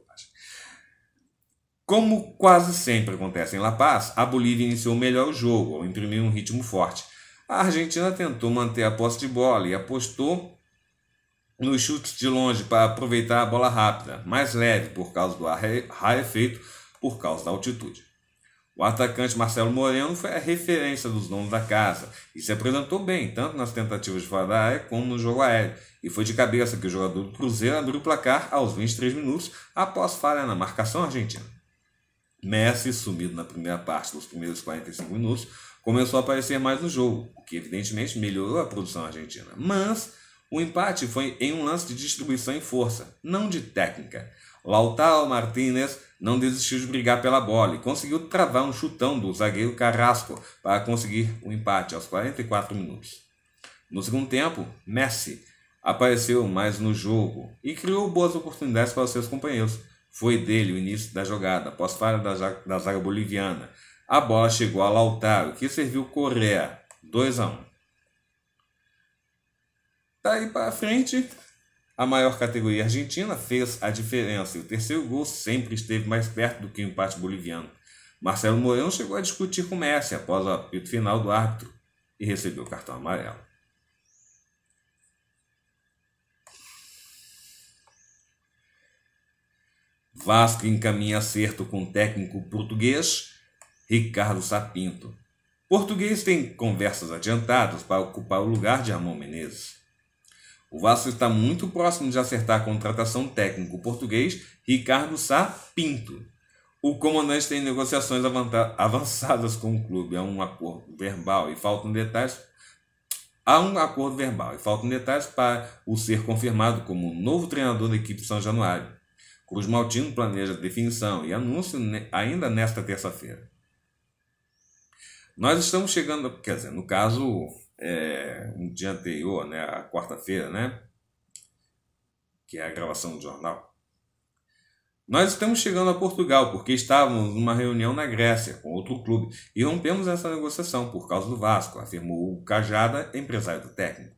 Como quase sempre acontece em La Paz, a Bolívia iniciou melhor o jogo, ao imprimir um ritmo forte. A Argentina tentou manter a posse de bola e apostou nos chutes de longe para aproveitar a bola rápida, mais leve por causa do ar rarefeito por causa da altitude. O atacante Marcelo Moreno foi a referência dos donos da casa e se apresentou bem, tanto nas tentativas de fora da área como no jogo aéreo, e foi de cabeça que o jogador do Cruzeiro abriu o placar aos 23 minutos após falha na marcação argentina. Messi, sumido na primeira parte dos primeiros 45 minutos, começou a aparecer mais no jogo, o que evidentemente melhorou a produção argentina. Mas o empate foi em um lance de distribuição e força, não de técnica. Lautaro Martinez não desistiu de brigar pela bola e conseguiu travar um chutão do zagueiro Carrasco para conseguir o um empate aos 44 minutos. No segundo tempo, Messi apareceu mais no jogo e criou boas oportunidades para seus companheiros. Foi dele o início da jogada, após falha da zaga boliviana, a bola chegou a Lautaro, que serviu Correa, 2 a 1 Daí para frente, a maior categoria argentina fez a diferença e o terceiro gol sempre esteve mais perto do que o empate boliviano. Marcelo Mourão chegou a discutir com Messi após o apito final do árbitro e recebeu o cartão amarelo. Vasco encaminha acerto com o técnico português Ricardo Sapinto. Português tem conversas adiantadas para ocupar o lugar de Ramon Menezes. O Vasco está muito próximo de acertar a contratação técnico português Ricardo Sá Pinto. O comandante tem negociações avançadas com o clube. Há um acordo verbal e faltam detalhes. Há um acordo verbal e faltam detalhes para o ser confirmado como novo treinador da equipe São Januário. Cruz Maltino planeja definição e anúncio ainda nesta terça-feira. Nós estamos chegando, quer dizer, no caso, é, um dia anterior, né, a quarta-feira, né, que é a gravação do jornal, nós estamos chegando a Portugal porque estávamos numa reunião na Grécia com outro clube e rompemos essa negociação por causa do Vasco, afirmou o Cajada, empresário do técnico.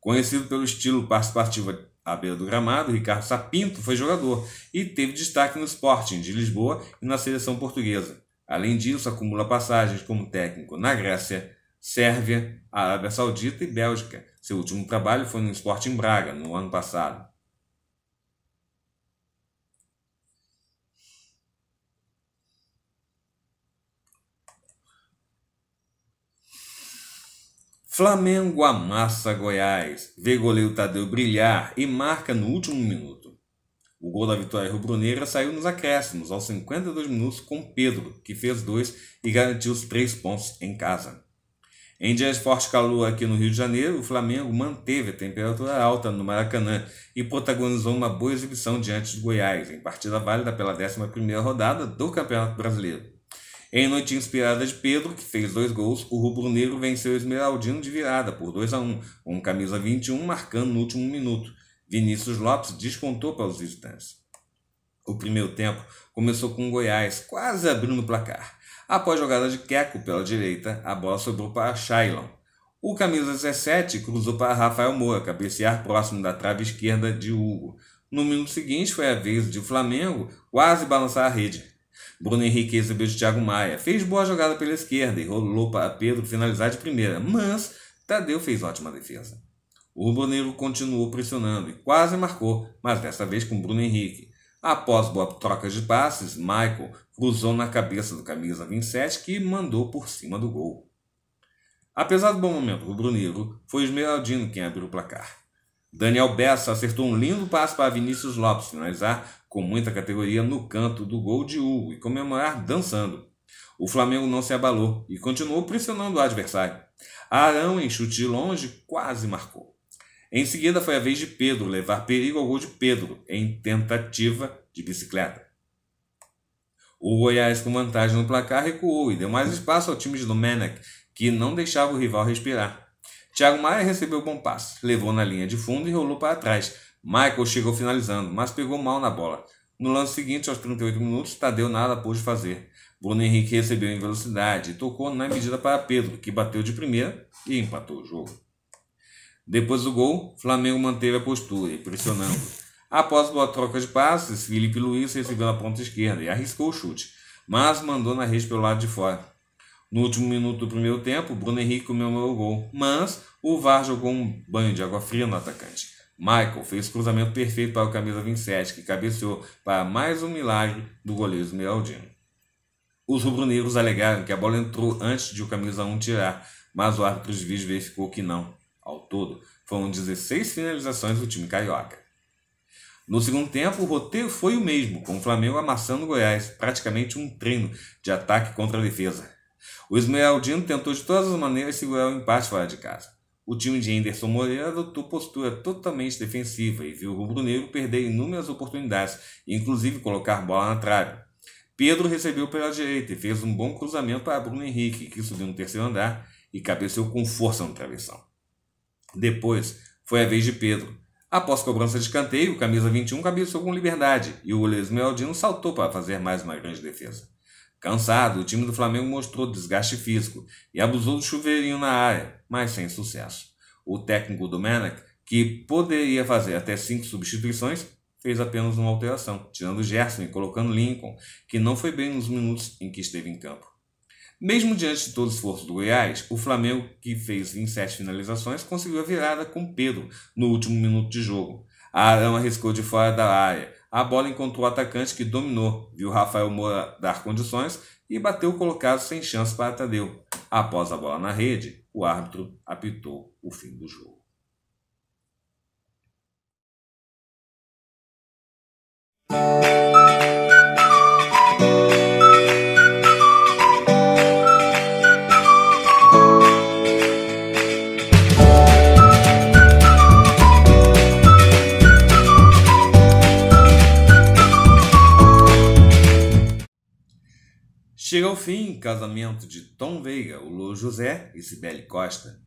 Conhecido pelo estilo participativo à beira do gramado, Ricardo Sapinto foi jogador e teve destaque no Sporting de Lisboa e na seleção portuguesa. Além disso, acumula passagens como técnico na Grécia, Sérvia, Arábia Saudita e Bélgica. Seu último trabalho foi no Sporting Braga, no ano passado. Flamengo amassa Goiás. Vê goleiro Tadeu brilhar e marca no último minuto. O gol da vitória rubro-negra saiu nos acréscimos, aos 52 minutos, com Pedro, que fez dois e garantiu os três pontos em casa. Em dias de forte calor aqui no Rio de Janeiro, o Flamengo manteve a temperatura alta no Maracanã e protagonizou uma boa exibição diante do Goiás, em partida válida pela 11ª rodada do Campeonato Brasileiro. Em noite inspirada de Pedro, que fez dois gols, o rubro-negro venceu o Esmeraldino de virada por 2 a 1, com camisa 21 marcando no último minuto. Vinícius Lopes descontou para os visitantes. O primeiro tempo começou com o Goiás quase abrindo o placar. Após jogada de Queco pela direita, a bola sobrou para Shailon. O camisa 17 cruzou para Rafael Moura, cabecear próximo da trave esquerda de Hugo. No minuto seguinte foi a vez de Flamengo quase balançar a rede. Bruno Henrique recebeu de Thiago Maia, fez boa jogada pela esquerda e rolou para Pedro finalizar de primeira, mas Tadeu fez ótima defesa. O rubro-negro continuou pressionando e quase marcou, mas dessa vez com Bruno Henrique. Após boa troca de passes, Michael cruzou na cabeça do camisa 27 que mandou por cima do gol. Apesar do bom momento rubro-negro, foi Esmeraldino quem abriu o placar. Daniel Bessa acertou um lindo passe para Vinícius Lopes finalizar com muita categoria no canto do gol de Hugo e comemorar dançando. O Flamengo não se abalou e continuou pressionando o adversário. Arão, em chute de longe, quase marcou. Em seguida foi a vez de Pedro levar perigo ao gol de Pedro em tentativa de bicicleta. O Goiás, com vantagem no placar, recuou e deu mais espaço ao time de Domenech, que não deixava o rival respirar. Thiago Maia recebeu bom passe, levou na linha de fundo e rolou para trás. Michael chegou finalizando, mas pegou mal na bola. No lance seguinte, aos 38 minutos, Tadeu nada pôde fazer. Bruno Henrique recebeu em velocidade e tocou na medida para Pedro, que bateu de primeira e empatou o jogo. Depois do gol, Flamengo manteve a postura, pressionando. Após uma troca de passes, Felipe Luiz recebeu na ponta esquerda e arriscou o chute, mas mandou na rede pelo lado de fora. No último minuto do primeiro tempo, Bruno Henrique comemorou o gol, mas o VAR jogou um banho de água fria no atacante. Michael fez cruzamento perfeito para o camisa 27, que cabeceou para mais um milagre do goleiro Esmeraldino. Os rubro-negros alegaram que a bola entrou antes de o camisa 1 tirar, mas o árbitro de vídeo verificou que não. Ao todo, foram 16 finalizações do time carioca. No segundo tempo, o roteiro foi o mesmo, com o Flamengo amassando o Goiás, praticamente um treino de ataque contra a defesa. O Esmeraldino tentou de todas as maneiras segurar o empate fora de casa. O time de Henderson Moreira adotou postura totalmente defensiva e viu o rubro-negro perder inúmeras oportunidades, inclusive colocar bola na trave. Pedro recebeu pela direita e fez um bom cruzamento para Bruno Henrique, que subiu no terceiro andar e cabeceou com força no travessão. Depois foi a vez de Pedro. Após cobrança de escanteio, o camisa 21 cabeçou com liberdade e o goleiro Esmeraldino saltou para fazer mais uma grande defesa. Cansado, o time do Flamengo mostrou desgaste físico e abusou do chuveirinho na área, mas sem sucesso. O técnico do Menac, que poderia fazer até cinco substituições, fez apenas uma alteração, tirando Gerson e colocando Lincoln, que não foi bem nos minutos em que esteve em campo. Mesmo diante de todo o esforço do Goiás, o Flamengo, que fez 27 finalizações, conseguiu a virada com Pedro no último minuto de jogo. Arão arriscou de fora da área. A bola encontrou o atacante que dominou, viu Rafael Moura dar condições e bateu colocado sem chance para Tadeu. Após a bola na rede, o árbitro apitou o fim do jogo. Chega ao fim o casamento de Tom Veiga, o Lô José e Cibele Costa.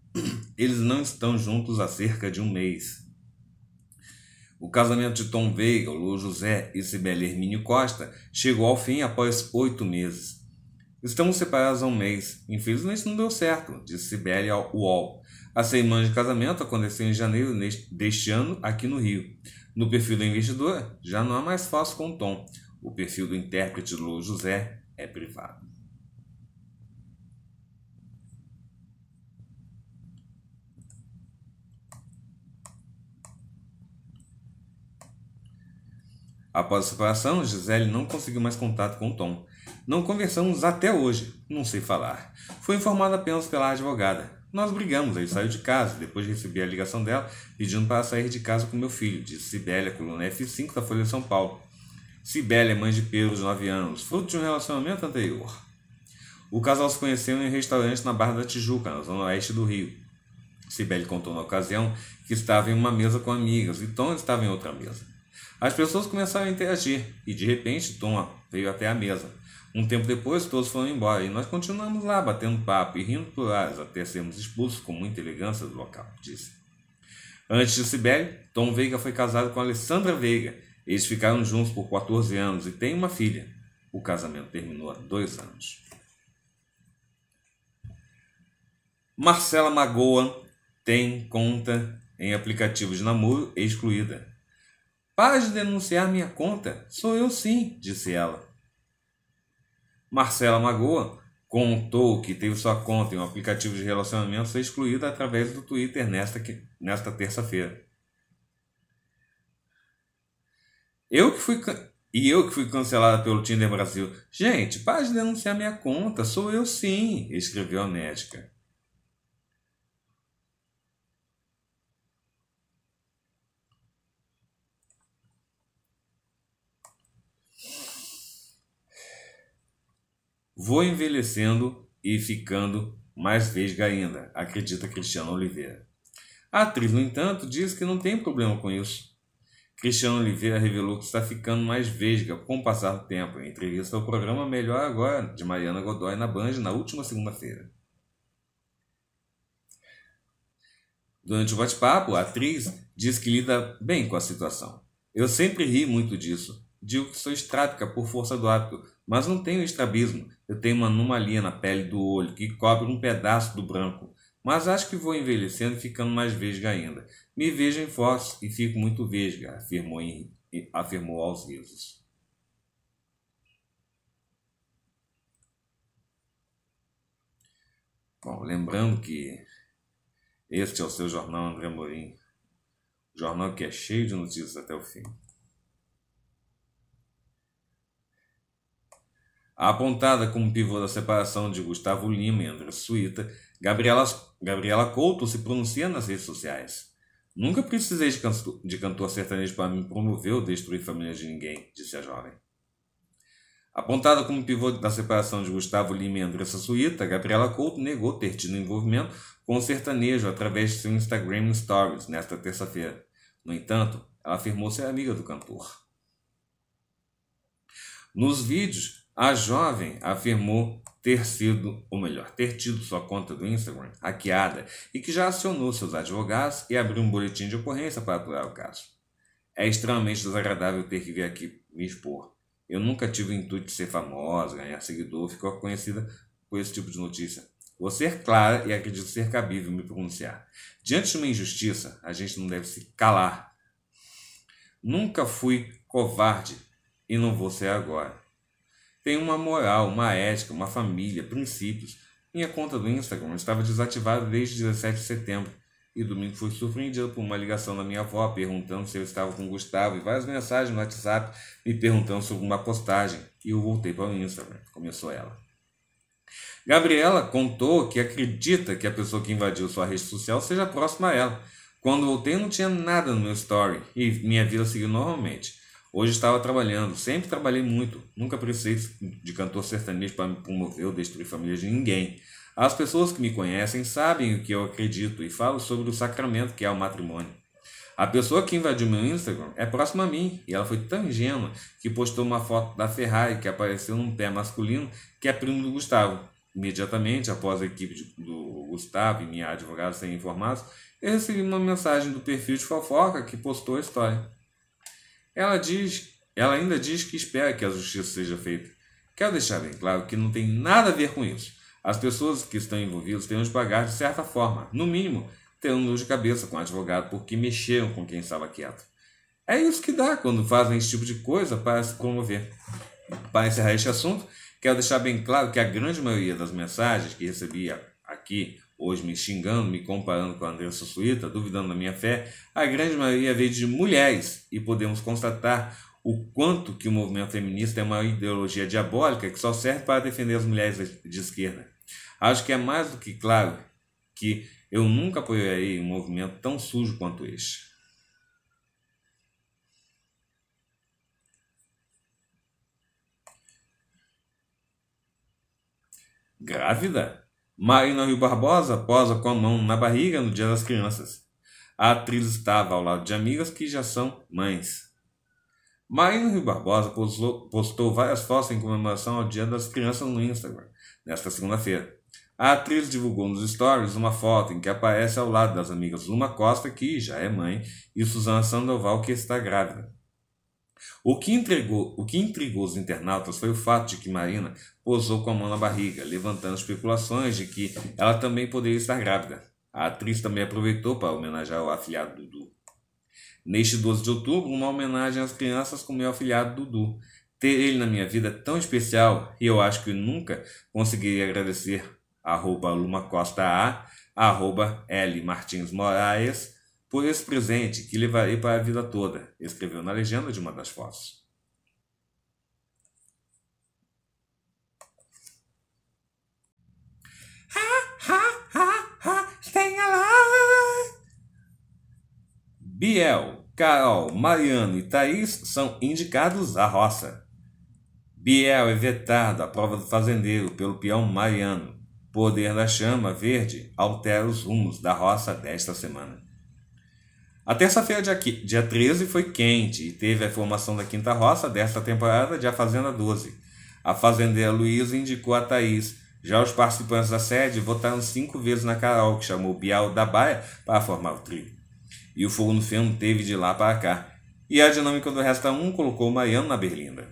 Eles não estão juntos há cerca de um mês. O casamento de Tom Veiga, o José e Sibeli Hermínio Costa chegou ao fim após oito meses. Estamos separados há um mês. Infelizmente não deu certo, disse Sibeli ao UOL. A cerimônia de casamento aconteceu em janeiro deste ano aqui no Rio. No perfil do investidor, já não há mais fácil com Tom. O perfil do intérprete Lu José é privado. Após a separação, Gisele não conseguiu mais contato com Tom. Não conversamos até hoje, não sei falar. Foi informado apenas pela advogada. Nós brigamos, ele saiu de casa. Depois recebi a ligação dela pedindo para sair de casa com meu filho, disse Sibélia, coluna F5 da Folha de São Paulo. Sibélia, mãe de Pedro, de 9 anos, fruto de um relacionamento anterior. O casal se conheceu em um restaurante na Barra da Tijuca, na zona oeste do Rio. Cibele contou na ocasião que estava em uma mesa com amigas e Tom estava em outra mesa. As pessoas começaram a interagir e de repente Tom veio até a mesa. Um tempo depois todos foram embora e nós continuamos lá batendo papo e rindo por horas até sermos expulsos com muita elegância do local, disse. Antes de Sibeli, Tom Veiga foi casado com Alessandra Veiga, eles ficaram juntos por 14 anos e têm uma filha. O casamento terminou há dois anos. Marcela Magoa tem conta em aplicativo de namoro excluída. Para de denunciar minha conta, sou eu sim, disse ela. Marcela Magoa contou que teve sua conta em um aplicativo de relacionamento excluída através do Twitter nesta, nesta terça-feira. Eu que fui e eu que fui cancelada pelo Tinder Brasil. Gente, para de denunciar minha conta, sou eu sim, escreveu a médica. Vou envelhecendo e ficando mais vesga ainda, acredita Cristiano Oliveira. A atriz, no entanto, diz que não tem problema com isso. Cristiano Oliveira revelou que está ficando mais vesga com o passar do tempo. Em entrevista ao programa Melhor Agora, de Mariana Godoy na Band, na última segunda-feira. Durante o bate-papo, a atriz diz que lida bem com a situação. Eu sempre ri muito disso. Digo que sou estrábica por força do hábito, mas não tenho estrabismo. Eu tenho uma anomalia na pele do olho que cobre um pedaço do branco. Mas acho que vou envelhecendo e ficando mais vesga ainda. Me vejo em força e fico muito vesga, afirmou, afirmou aos risos. Bom, lembrando que este é o seu jornal André Morim, jornal que é cheio de notícias até o fim. Apontada como pivô da separação de Gustavo Lima e André Suíta, Gabriela, Gabriela Couto se pronuncia nas redes sociais. Nunca precisei de, canto, de cantor sertanejo para me promover ou destruir famílias de ninguém, disse a jovem. Apontada como pivô da separação de Gustavo Lima e Andressa Suíta, Gabriela Couto negou ter tido envolvimento com o sertanejo através de seu Instagram Stories nesta terça-feira. No entanto, ela afirmou ser amiga do cantor. Nos vídeos, a jovem afirmou ter sido, ou melhor, ter tido sua conta do Instagram hackeada e que já acionou seus advogados e abriu um boletim de ocorrência para apurar o caso. É extremamente desagradável ter que vir aqui me expor. Eu nunca tive o intuito de ser famosa, ganhar seguidor, ficar conhecida por esse tipo de notícia. Vou ser clara e acredito ser cabível me pronunciar. Diante de uma injustiça, a gente não deve se calar. Nunca fui covarde e não vou ser agora tem uma moral, uma ética, uma família, princípios. Minha conta do Instagram estava desativada desde 17 de setembro e domingo fui surpreendido por uma ligação da minha avó perguntando se eu estava com o Gustavo e várias mensagens no WhatsApp me perguntando sobre uma postagem. E eu voltei para o Instagram, começou ela. Gabriela contou que acredita que a pessoa que invadiu sua rede social seja próxima a ela. Quando voltei, não tinha nada no meu story e minha vida seguiu normalmente. Hoje estava trabalhando, sempre trabalhei muito, nunca precisei de cantor sertanejo para me promover ou destruir família de ninguém. As pessoas que me conhecem sabem o que eu acredito e falo sobre o sacramento que é o matrimônio. A pessoa que invadiu meu Instagram é próxima a mim e ela foi tão ingênua que postou uma foto da Ferrari que apareceu num pé masculino que é primo do Gustavo. Imediatamente após a equipe do Gustavo e minha advogada serem informados, eu recebi uma mensagem do perfil de fofoca que postou a história. Ela diz, ela ainda diz que espera que a justiça seja feita. Quero deixar bem claro que não tem nada a ver com isso. As pessoas que estão envolvidas têm de pagar de certa forma, no mínimo, tendo dor de cabeça com o advogado porque mexeram com quem estava quieto. É isso que dá quando fazem esse tipo de coisa para se promover. Para encerrar este assunto, quero deixar bem claro que a grande maioria das mensagens que recebi aqui hoje me xingando, me comparando com a Andressa Suíta, duvidando da minha fé, a grande maioria veio de mulheres e podemos constatar o quanto que o movimento feminista é uma ideologia diabólica que só serve para defender as mulheres de esquerda. Acho que é mais do que claro que eu nunca apoiarei um movimento tão sujo quanto este. Grávida? Marina Rio Barbosa posa com a mão na barriga no Dia das Crianças. A atriz estava ao lado de amigas que já são mães. Marina Rio Barbosa postou, várias fotos em comemoração ao Dia das Crianças no Instagram, nesta segunda-feira. A atriz divulgou nos stories uma foto em que aparece ao lado das amigas Luma Costa, que já é mãe, e Suzana Sandoval, que está grávida. O que, intrigou o que intrigou os internautas foi o fato de que Marina posou com a mão na barriga, levantando especulações de que ela também poderia estar grávida. A atriz também aproveitou para homenagear o afilhado Dudu. Neste 12 de outubro, uma homenagem às crianças com meu afilhado Dudu. Ter ele na minha vida é tão especial e eu acho que nunca conseguiria agradecer. Arroba Luma Costa A, arroba L Martins Moraes, por esse presente que levarei para a vida toda, escreveu na legenda de uma das fotos. Ha, ha, ha, Biel, Carol, Mariano e Thaís são indicados à roça. Biel é vetado à prova do fazendeiro pelo peão Mariano. Poder da chama verde altera os rumos da roça desta semana. A terça-feira, dia, dia 13, foi quente e teve a formação da quinta roça desta temporada de A Fazenda 12. A fazendeira Luísa indicou a Thaís. Já os participantes da sede votaram cinco vezes na Carol, que chamou Bial da Baia para formar o trio. E o fogo no feno teve de lá para cá. E a dinâmica do Resta 1 colocou Mariano na berlinda.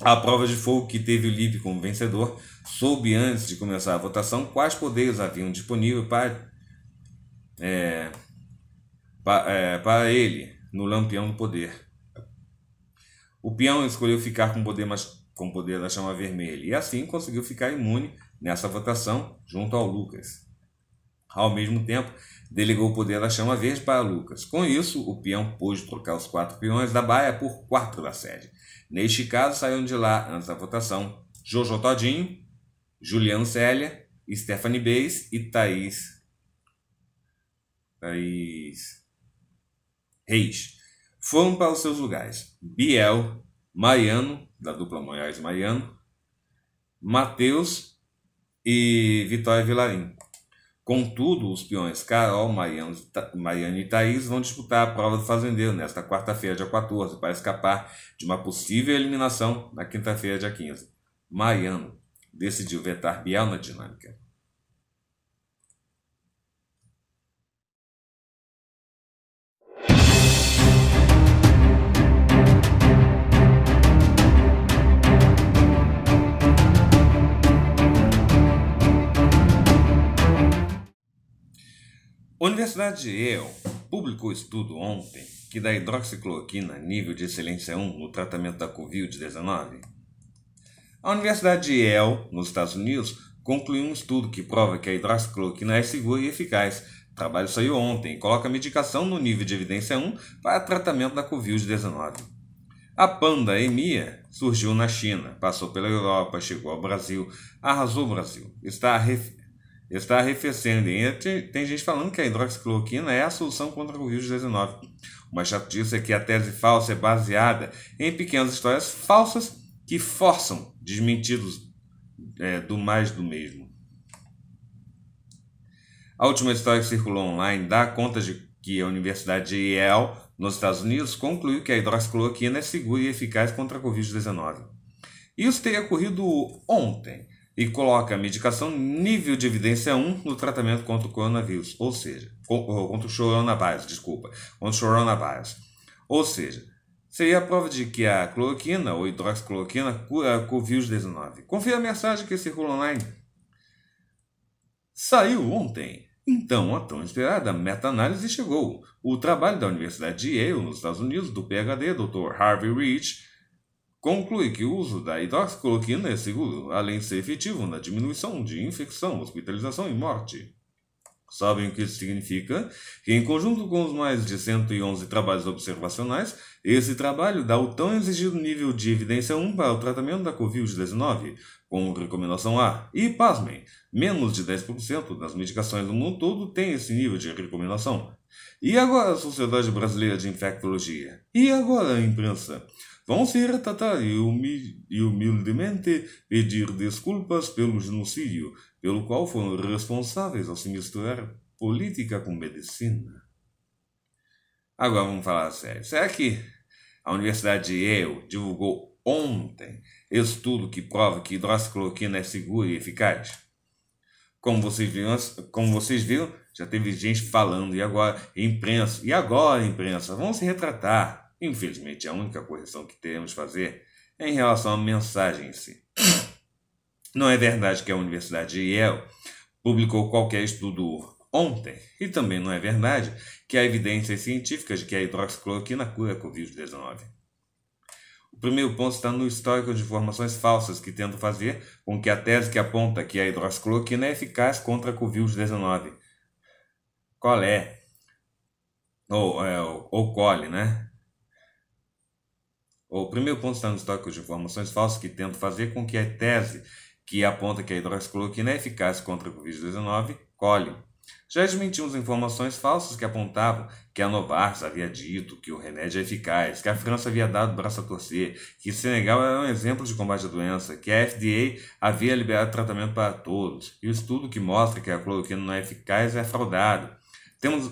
A prova de fogo que teve o Lipe como vencedor soube antes de começar a votação quais poderes haviam disponível para... É, para, é, para ele no Lampião do Poder. O peão escolheu ficar com o poder, mas, com poder da chama vermelha e assim conseguiu ficar imune nessa votação junto ao Lucas. Ao mesmo tempo, delegou o poder da chama verde para Lucas. Com isso, o peão pôde trocar os quatro peões da baia por quatro da sede. Neste caso, saíram de lá, antes da votação, Jojo Todinho, Juliano Célia, Stephanie Beis e Thaís. Thaís reis. Foram para os seus lugares Biel, Mariano, da dupla Moraes Mariano, Mateus e Vitória Vilarim. Contudo, os peões Carol, Mariano, Mariano e Thaís vão disputar a prova do fazendeiro nesta quarta-feira, dia 14, para escapar de uma possível eliminação na quinta-feira, dia 15. Mariano decidiu vetar Biel na dinâmica. Universidade de Yale publicou estudo ontem que dá hidroxicloroquina nível de excelência 1 no tratamento da Covid-19. A Universidade de Yale, nos Estados Unidos, concluiu um estudo que prova que a hidroxicloroquina é segura e eficaz. O trabalho saiu ontem e coloca a medicação no nível de evidência 1 para tratamento da Covid-19. A pandemia surgiu na China, passou pela Europa, chegou ao Brasil, arrasou o Brasil, está está arrefecendo. E tem gente falando que a hidroxicloroquina é a solução contra o vírus-19. O mais chato disso é que a tese falsa é baseada em pequenas histórias falsas que forçam desmentidos é, do mais do mesmo. A última história que circulou online dá conta de que a Universidade de Yale, nos Estados Unidos, concluiu que a hidroxicloroquina é segura e eficaz contra a Covid-19. Isso teria ocorrido ontem, e coloca a medicação nível de evidência 1 no tratamento contra o coronavírus, ou seja, contra o coronavírus, desculpa, contra o coronavírus. Ou seja, seria a prova de que a cloroquina ou hidroxicloroquina cura a Covid-19. Confira a mensagem que circula online. Saiu ontem. Então, a tão esperada meta-análise chegou. O trabalho da Universidade de Yale, nos Estados Unidos, do PhD Dr. Harvey Rich, Conclui que o uso da hidroxicloroquina é seguro, além de ser efetivo na diminuição de infecção, hospitalização e morte. Sabem o que isso significa? Que, em conjunto com os mais de 111 trabalhos observacionais, esse trabalho dá o tão exigido nível de evidência 1 para o tratamento da Covid-19, com recomendação A. E, pasmem, menos de 10% das medicações do mundo todo têm esse nível de recomendação. E agora a Sociedade Brasileira de Infectologia? E agora a imprensa? vão se retratar e, humildemente pedir desculpas pelo genocídio, pelo qual foram responsáveis ao se misturar política com medicina. Agora vamos falar sério. Será que a Universidade de Yale divulgou ontem estudo que prova que hidroxicloroquina é segura e eficaz? Como vocês viram, como vocês viram já teve gente falando, e agora imprensa, e agora imprensa, vão se retratar. Infelizmente, é a única correção que teremos fazer é em relação à mensagem em si. Não é verdade que a Universidade de Yale publicou qualquer estudo ontem, e também não é verdade que há evidências científicas de que a hidroxicloroquina cura a Covid-19. O primeiro ponto está no histórico de informações falsas que tentam fazer com que a tese que aponta que a hidroxicloroquina é eficaz contra a Covid-19. Qual é? Ou, é, ou, ou né? O primeiro ponto está no histórico de informações falsas que tentam fazer com que a tese que aponta que a hidroxicloroquina é eficaz contra a Covid-19 colhe. Já desmentimos informações falsas que apontavam que a Novartis havia dito que o remédio é eficaz, que a França havia dado o braço a torcer, que Senegal é um exemplo de combate à doença, que a FDA havia liberado tratamento para todos, e o estudo que mostra que a cloroquina não é eficaz é fraudado. Temos.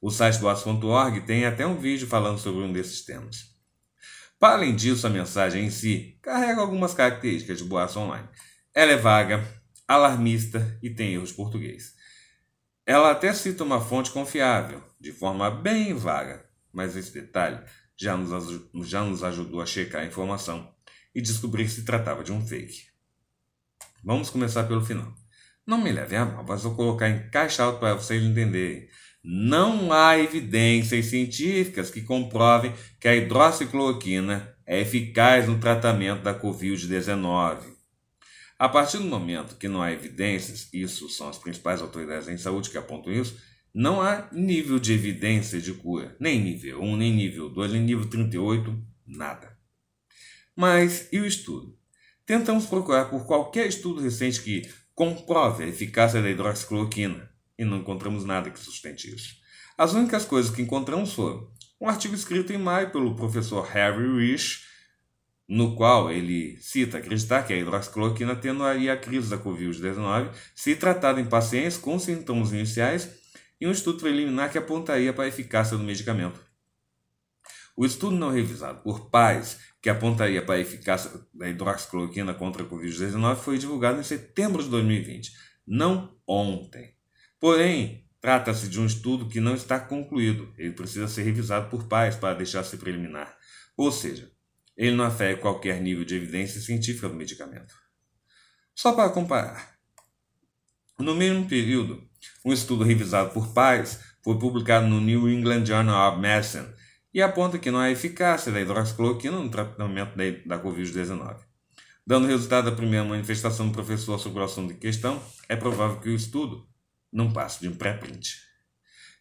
O site do tem até um vídeo falando sobre um desses temas. Para além disso, a mensagem em si carrega algumas características de Boaço Online. Ela é vaga, alarmista e tem erros português. Ela até cita uma fonte confiável, de forma bem vaga, mas esse detalhe já nos, já nos ajudou a checar a informação e descobrir se tratava de um fake. Vamos começar pelo final. Não me levem a mal, mas vou colocar em caixa alto para vocês entenderem. Não há evidências científicas que comprovem que a hidroxicloroquina é eficaz no tratamento da Covid-19. A partir do momento que não há evidências, isso são as principais autoridades em saúde que apontam isso, não há nível de evidência de cura, nem nível 1, nem nível 2, nem nível 38, nada. Mas e o estudo? Tentamos procurar por qualquer estudo recente que comprove a eficácia da hidroxicloroquina e não encontramos nada que sustente isso. As únicas coisas que encontramos foram um artigo escrito em maio pelo professor Harry Rich, no qual ele cita acreditar que a hidroxicloroquina atenuaria a crise da Covid-19 se tratada em pacientes com sintomas iniciais e um estudo preliminar que apontaria para a eficácia do medicamento. O estudo não revisado por pais que apontaria para a eficácia da hidroxicloroquina contra a Covid-19 foi divulgado em setembro de 2020, não ontem. Porém, trata-se de um estudo que não está concluído. Ele precisa ser revisado por pares para deixar-se preliminar. Ou seja, ele não afere qualquer nível de evidência científica do medicamento. Só para comparar, no mesmo período, um estudo revisado por pares foi publicado no New England Journal of Medicine e aponta que não há eficácia da hidroxicloroquina no tratamento da Covid-19. Dando resultado à primeira manifestação do professor sobre o assunto em questão, é provável que o estudo não passa de um pré-print.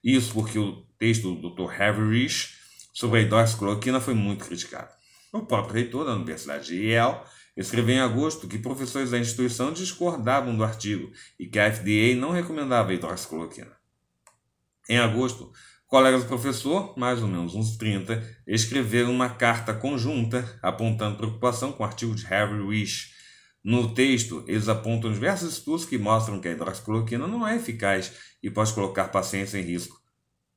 Isso porque o texto do Dr. Haverich sobre a hidroxicloroquina foi muito criticado. O próprio reitor da Universidade de Yale escreveu em agosto que professores da instituição discordavam do artigo e que a FDA não recomendava a hidroxicloroquina. Em agosto, colegas do professor, mais ou menos uns 30, escreveram uma carta conjunta apontando preocupação com o artigo de Harry Wish no texto, eles apontam diversos estudos que mostram que a hidroxicloroquina não é eficaz e pode colocar pacientes em risco.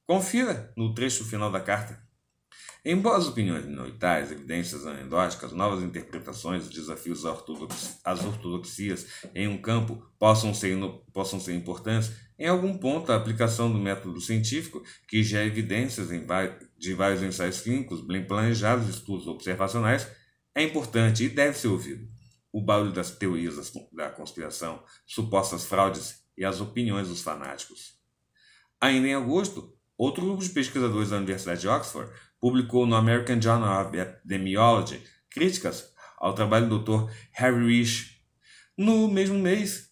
Confira no trecho final da carta. Embora as opiniões minoritárias, evidências anedóticas, novas interpretações e desafios às ortodoxias em um campo possam ser, possam ser importantes, em algum ponto a aplicação do método científico, que já é evidências de vários ensaios clínicos, bem planejados, estudos observacionais, é importante e deve ser ouvido o barulho das teorias da conspiração, supostas fraudes e as opiniões dos fanáticos. Ainda em agosto, outro grupo de pesquisadores da Universidade de Oxford publicou no American Journal of Epidemiology críticas ao trabalho do Dr. Harry Rich. No mesmo mês,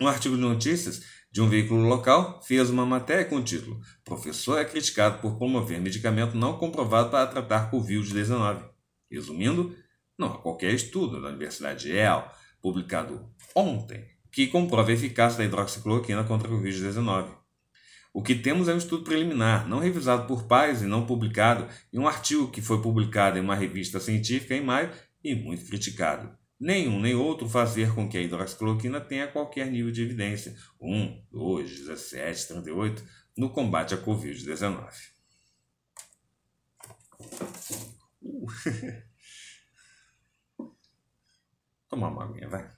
um artigo de notícias de um veículo local fez uma matéria com o título Professor é criticado por promover medicamento não comprovado para tratar Covid-19. Resumindo, não há qualquer estudo da Universidade de Yale, publicado ontem, que comprova a eficácia da hidroxicloroquina contra o Covid-19. O que temos é um estudo preliminar, não revisado por pares e não publicado, em um artigo que foi publicado em uma revista científica em maio e muito criticado. Nenhum nem outro fazer com que a hidroxicloroquina tenha qualquer nível de evidência 1, 2, 17, 38 no combate à Covid-19. Uh. Tomar uma aguinha, vai.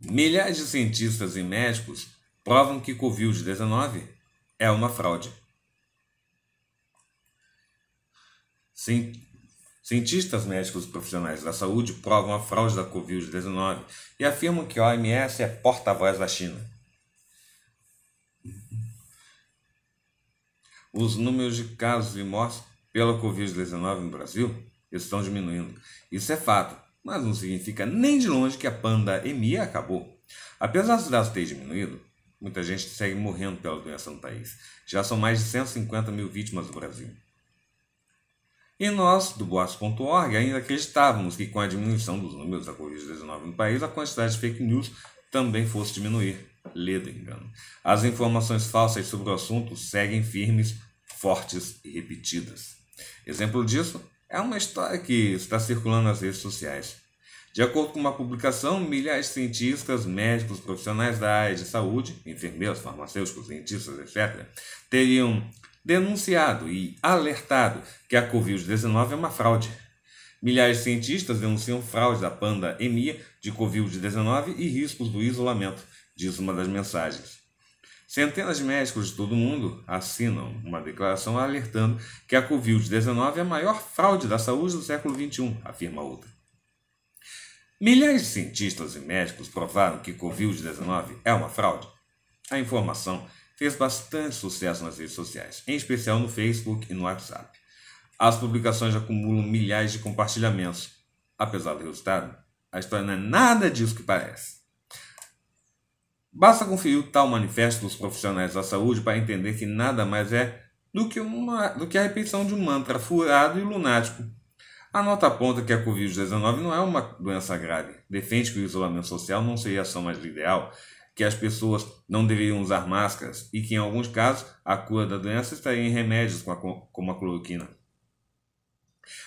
Milhares de cientistas e médicos provam que Covid-19 é uma fraude. cientistas médicos e profissionais da saúde provam a fraude da Covid-19 e afirmam que a OMS é porta-voz da China. os números de casos e mortes pela Covid-19 no Brasil estão diminuindo. Isso é fato, mas não significa nem de longe que a pandemia acabou. Apesar dos dados terem diminuído, muita gente segue morrendo pela doença no país. Já são mais de 150 mil vítimas no Brasil. E nós, do Boas.org, ainda acreditávamos que com a diminuição dos números da Covid-19 no país, a quantidade de fake news também fosse diminuir. Ledengren. As informações falsas sobre o assunto seguem firmes, fortes e repetidas. Exemplo disso é uma história que está circulando nas redes sociais. De acordo com uma publicação, milhares de cientistas, médicos, profissionais da área de saúde, enfermeiros, farmacêuticos, dentistas, etc., teriam denunciado e alertado que a Covid-19 é uma fraude. Milhares de cientistas denunciam fraude da pandemia de Covid-19 e riscos do isolamento diz uma das mensagens. Centenas de médicos de todo o mundo assinam uma declaração alertando que a Covid-19 é a maior fraude da saúde do século XXI, afirma outra. Milhares de cientistas e médicos provaram que Covid-19 é uma fraude. A informação fez bastante sucesso nas redes sociais, em especial no Facebook e no WhatsApp. As publicações acumulam milhares de compartilhamentos. Apesar do resultado, a história não é nada disso que parece. Basta conferir o tal manifesto dos profissionais da saúde para entender que nada mais é do que, uma, do que a repetição de um mantra furado e lunático. A nota aponta que a Covid-19 não é uma doença grave, defende que o isolamento social não seria a ação mais ideal, que as pessoas não deveriam usar máscaras e que, em alguns casos, a cura da doença estaria em remédios como a cloroquina.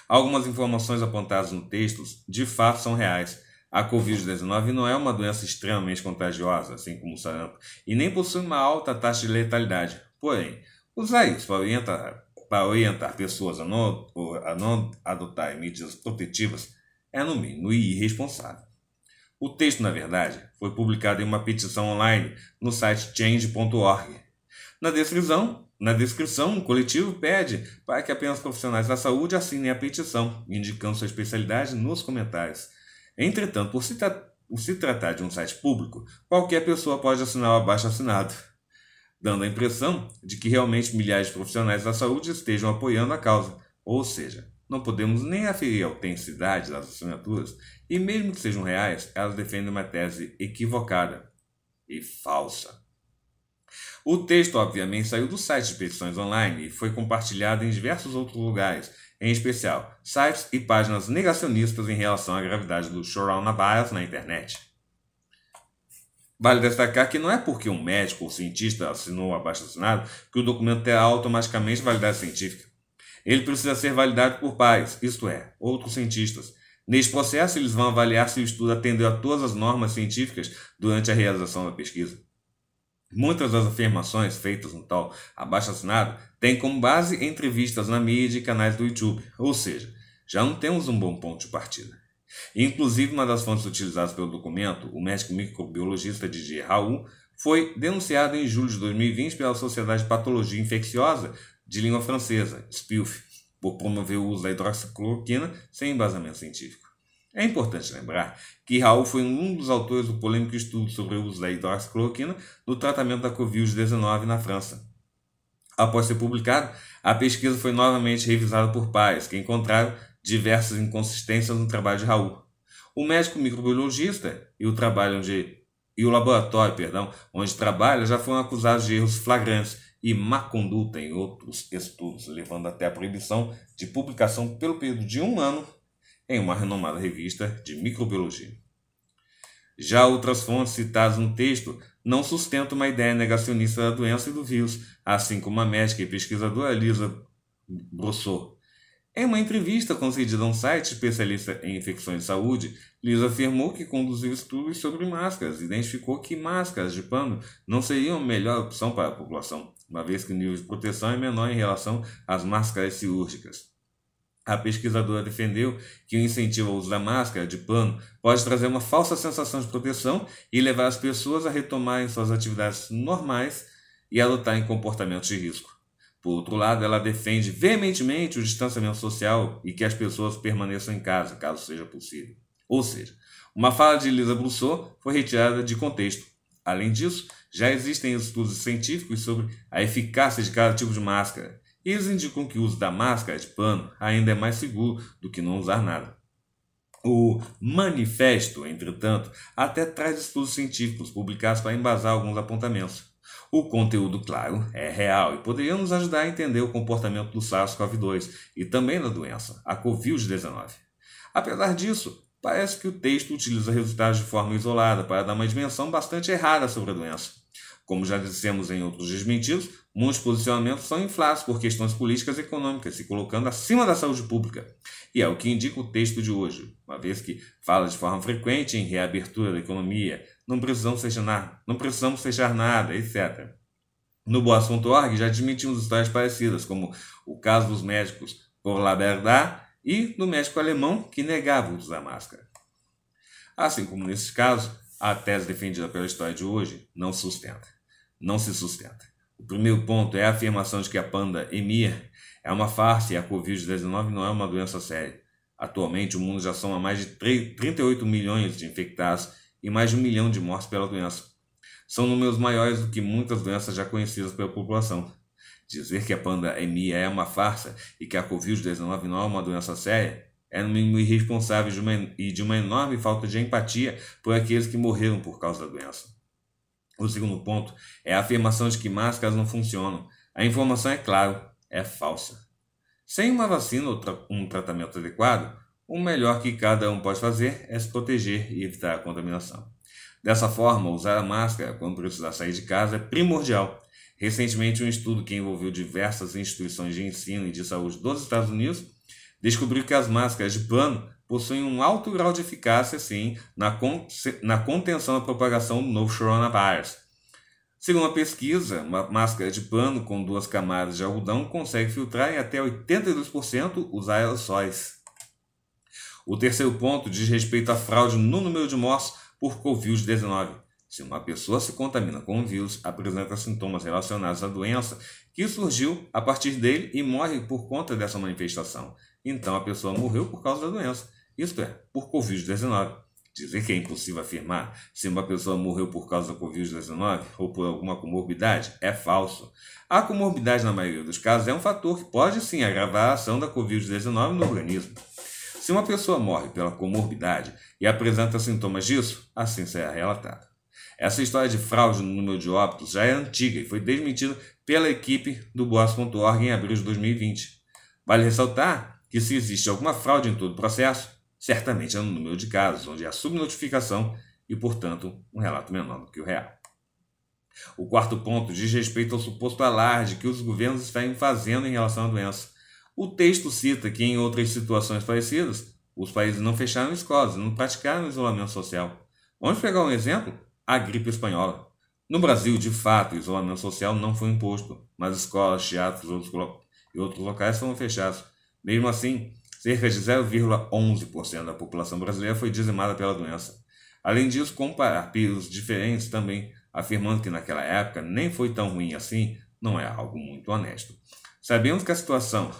Algumas informações apontadas no texto de fato são reais, a Covid-19 não é uma doença extremamente contagiosa, assim como o sarampo, e nem possui uma alta taxa de letalidade. Porém, usar isso para orientar, para orientar pessoas a não, a não medidas protetivas é, no mínimo, irresponsável. O texto, na verdade, foi publicado em uma petição online no site change.org. Na descrição, na descrição, o coletivo pede para que apenas profissionais da saúde assinem a petição, indicando sua especialidade nos comentários. Entretanto, por se, tra por se tratar de um site público, qualquer pessoa pode assinar o abaixo assinado, dando a impressão de que realmente milhares de profissionais da saúde estejam apoiando a causa. Ou seja, não podemos nem aferir a autenticidade das assinaturas, e mesmo que sejam reais, elas defendem uma tese equivocada e falsa. O texto, obviamente, saiu do site de petições online e foi compartilhado em diversos outros lugares, em especial sites e páginas negacionistas em relação à gravidade do coronavirus na internet. Vale destacar que não é porque um médico ou cientista assinou abaixo assinado que o documento terá automaticamente validade científica. Ele precisa ser validado por pares, isto é, outros cientistas. Neste processo, eles vão avaliar se o estudo atendeu a todas as normas científicas durante a realização da pesquisa. Muitas das afirmações feitas no tal abaixo assinado têm como base entrevistas na mídia e canais do YouTube, ou seja, já não temos um bom ponto de partida. Inclusive, uma das fontes utilizadas pelo documento, o médico microbiologista Didier Raul, foi denunciado em julho de 2020 pela Sociedade de Patologia Infecciosa de língua francesa, SPILF, por promover o uso da hidroxicloroquina sem embasamento científico. É importante lembrar que Raul foi um dos autores do polêmico estudo sobre o uso da hidroxicloroquina no tratamento da Covid-19 na França. Após ser publicado, a pesquisa foi novamente revisada por pares, que encontraram diversas inconsistências no trabalho de Raul. O médico microbiologista e o trabalho onde e o laboratório, perdão, onde trabalha, já foram acusados de erros flagrantes e má conduta em outros estudos, levando até a proibição de publicação pelo período de um ano em uma renomada revista de microbiologia. Já outras fontes citadas no texto não sustentam uma ideia negacionista da doença e do vírus, assim como a médica e pesquisadora Lisa Brossot em uma entrevista concedida a um site especialista em infecções de saúde, Lisa afirmou que conduziu estudos sobre máscaras e identificou que máscaras de pano não seriam a melhor opção para a população, uma vez que o nível de proteção é menor em relação às máscaras cirúrgicas. A pesquisadora defendeu que o incentivo ao uso da máscara de pano pode trazer uma falsa sensação de proteção e levar as pessoas a retomarem suas atividades normais e em comportamentos de risco. Por outro lado, ela defende veementemente o distanciamento social e que as pessoas permaneçam em casa, caso seja possível. Ou seja, uma fala de Lisa Brousseau foi retirada de contexto. Além disso, já existem estudos científicos sobre a eficácia de cada tipo de máscara eles indicam que o uso da máscara de pano ainda é mais seguro do que não usar nada. O manifesto, entretanto, até traz estudos científicos publicados para embasar alguns apontamentos. O conteúdo, claro, é real e poderia nos ajudar a entender o comportamento do SARS-CoV-2 e também da doença, a Covid-19. Apesar disso, parece que o texto utiliza resultados de forma isolada para dar uma dimensão bastante errada sobre a doença. Como já dissemos em outros desmentidos, Muitos posicionamentos são inflados por questões políticas e econômicas, se colocando acima da saúde pública. E é o que indica o texto de hoje, uma vez que fala de forma frequente em reabertura da economia, não precisamos fechar, não precisamos fechar nada, etc. No boas.org já admitimos histórias parecidas, como o caso dos médicos por laberdar e do médico alemão que negava usar máscara. Assim como nesses casos, a tese defendida pela história de hoje não sustenta. Não se sustenta. O primeiro ponto é a afirmação de que a pandemia é uma farsa e a Covid-19 não é uma doença séria. Atualmente, o mundo já soma mais de 3, 38 milhões de infectados e mais de um milhão de mortes pela doença. São números maiores do que muitas doenças já conhecidas pela população. Dizer que a pandemia é uma farsa e que a Covid-19 não é uma doença séria é no mínimo irresponsável de uma, e de uma enorme falta de empatia por aqueles que morreram por causa da doença. O segundo ponto é a afirmação de que máscaras não funcionam. A informação, é claro, é falsa. Sem uma vacina ou tra um tratamento adequado, o melhor que cada um pode fazer é se proteger e evitar a contaminação. Dessa forma, usar a máscara quando precisar sair de casa é primordial. Recentemente, um estudo que envolveu diversas instituições de ensino e de saúde dos Estados Unidos descobriu que as máscaras de pano possuem um alto grau de eficácia, sim, na, con na contenção da propagação do novo coronavírus. Segundo a pesquisa, uma máscara de pano com duas camadas de algodão consegue filtrar em até 82% os aerossóis. O terceiro ponto diz respeito à fraude no número de mortes por Covid-19. Se uma pessoa se contamina com o vírus, apresenta sintomas relacionados à doença que surgiu a partir dele e morre por conta dessa manifestação. Então a pessoa morreu por causa da doença isto é, por Covid-19. Dizer que é impossível afirmar se uma pessoa morreu por causa da Covid-19 ou por alguma comorbidade é falso. A comorbidade, na maioria dos casos, é um fator que pode sim agravar a ação da Covid-19 no organismo. Se uma pessoa morre pela comorbidade e apresenta sintomas disso, assim será relatado. Essa história de fraude no número de óbitos já é antiga e foi desmentida pela equipe do Boas.org em abril de 2020. Vale ressaltar que se existe alguma fraude em todo o processo, certamente é no número de casos, onde há subnotificação e, portanto, um relato menor do que o real. O quarto ponto diz respeito ao suposto alarde que os governos estão fazendo em relação à doença. O texto cita que, em outras situações parecidas, os países não fecharam escolas, não praticaram isolamento social. Vamos pegar um exemplo? A gripe espanhola. No Brasil, de fato, o isolamento social não foi imposto, mas escolas, teatros outros e outros locais foram fechados. Mesmo assim, Cerca de 0,11% da população brasileira foi dizimada pela doença. Além disso, comparar períodos diferentes também, afirmando que naquela época nem foi tão ruim assim, não é algo muito honesto. Sabemos que a situação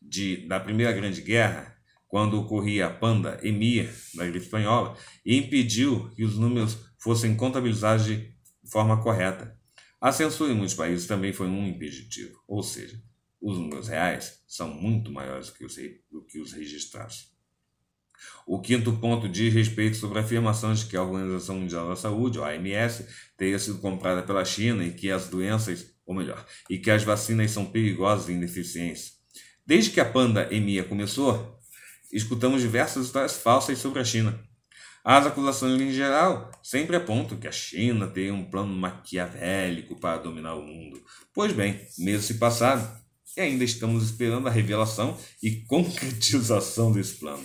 de, da Primeira Grande Guerra, quando ocorria a pandemia da gripe espanhola, impediu que os números fossem contabilizados de forma correta. A censura em muitos países também foi um impeditivo, ou seja, os números reais são muito maiores que os, do que os registrados. O quinto ponto diz respeito sobre a afirmação de que a Organização Mundial da Saúde, a OMS, teria sido comprada pela China e que as doenças, ou melhor, e que as vacinas são perigosas e ineficientes. Desde que a pandemia começou, escutamos diversas histórias falsas sobre a China. As acusações em geral sempre apontam que a China tem um plano maquiavélico para dominar o mundo. Pois bem, meses se passaram e ainda estamos esperando a revelação e concretização desse plano.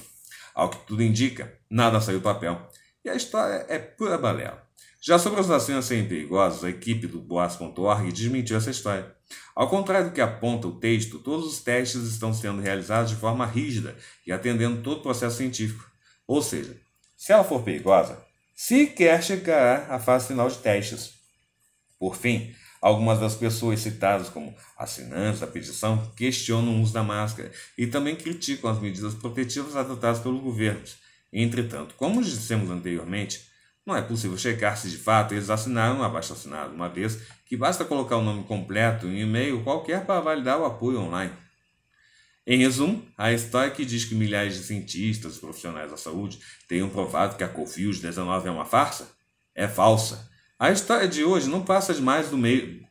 Ao que tudo indica, nada saiu do papel. E a história é pura balela. Já sobre as vacinas serem perigosas, a equipe do Boas.org desmentiu essa história. Ao contrário do que aponta o texto, todos os testes estão sendo realizados de forma rígida e atendendo todo o processo científico. Ou seja, se ela for perigosa, sequer chegará à fase final de testes. Por fim, Algumas das pessoas citadas, como assinantes da petição, questionam o uso da máscara e também criticam as medidas protetivas adotadas pelo governo. Entretanto, como dissemos anteriormente, não é possível checar se de fato eles assinaram um abaixo-assinado, uma vez que basta colocar o nome completo em um e-mail qualquer para validar o apoio online. Em resumo, a história que diz que milhares de cientistas e profissionais da saúde tenham provado que a Covid-19 é uma farsa é falsa. A história de hoje não passa de mais do mesmo.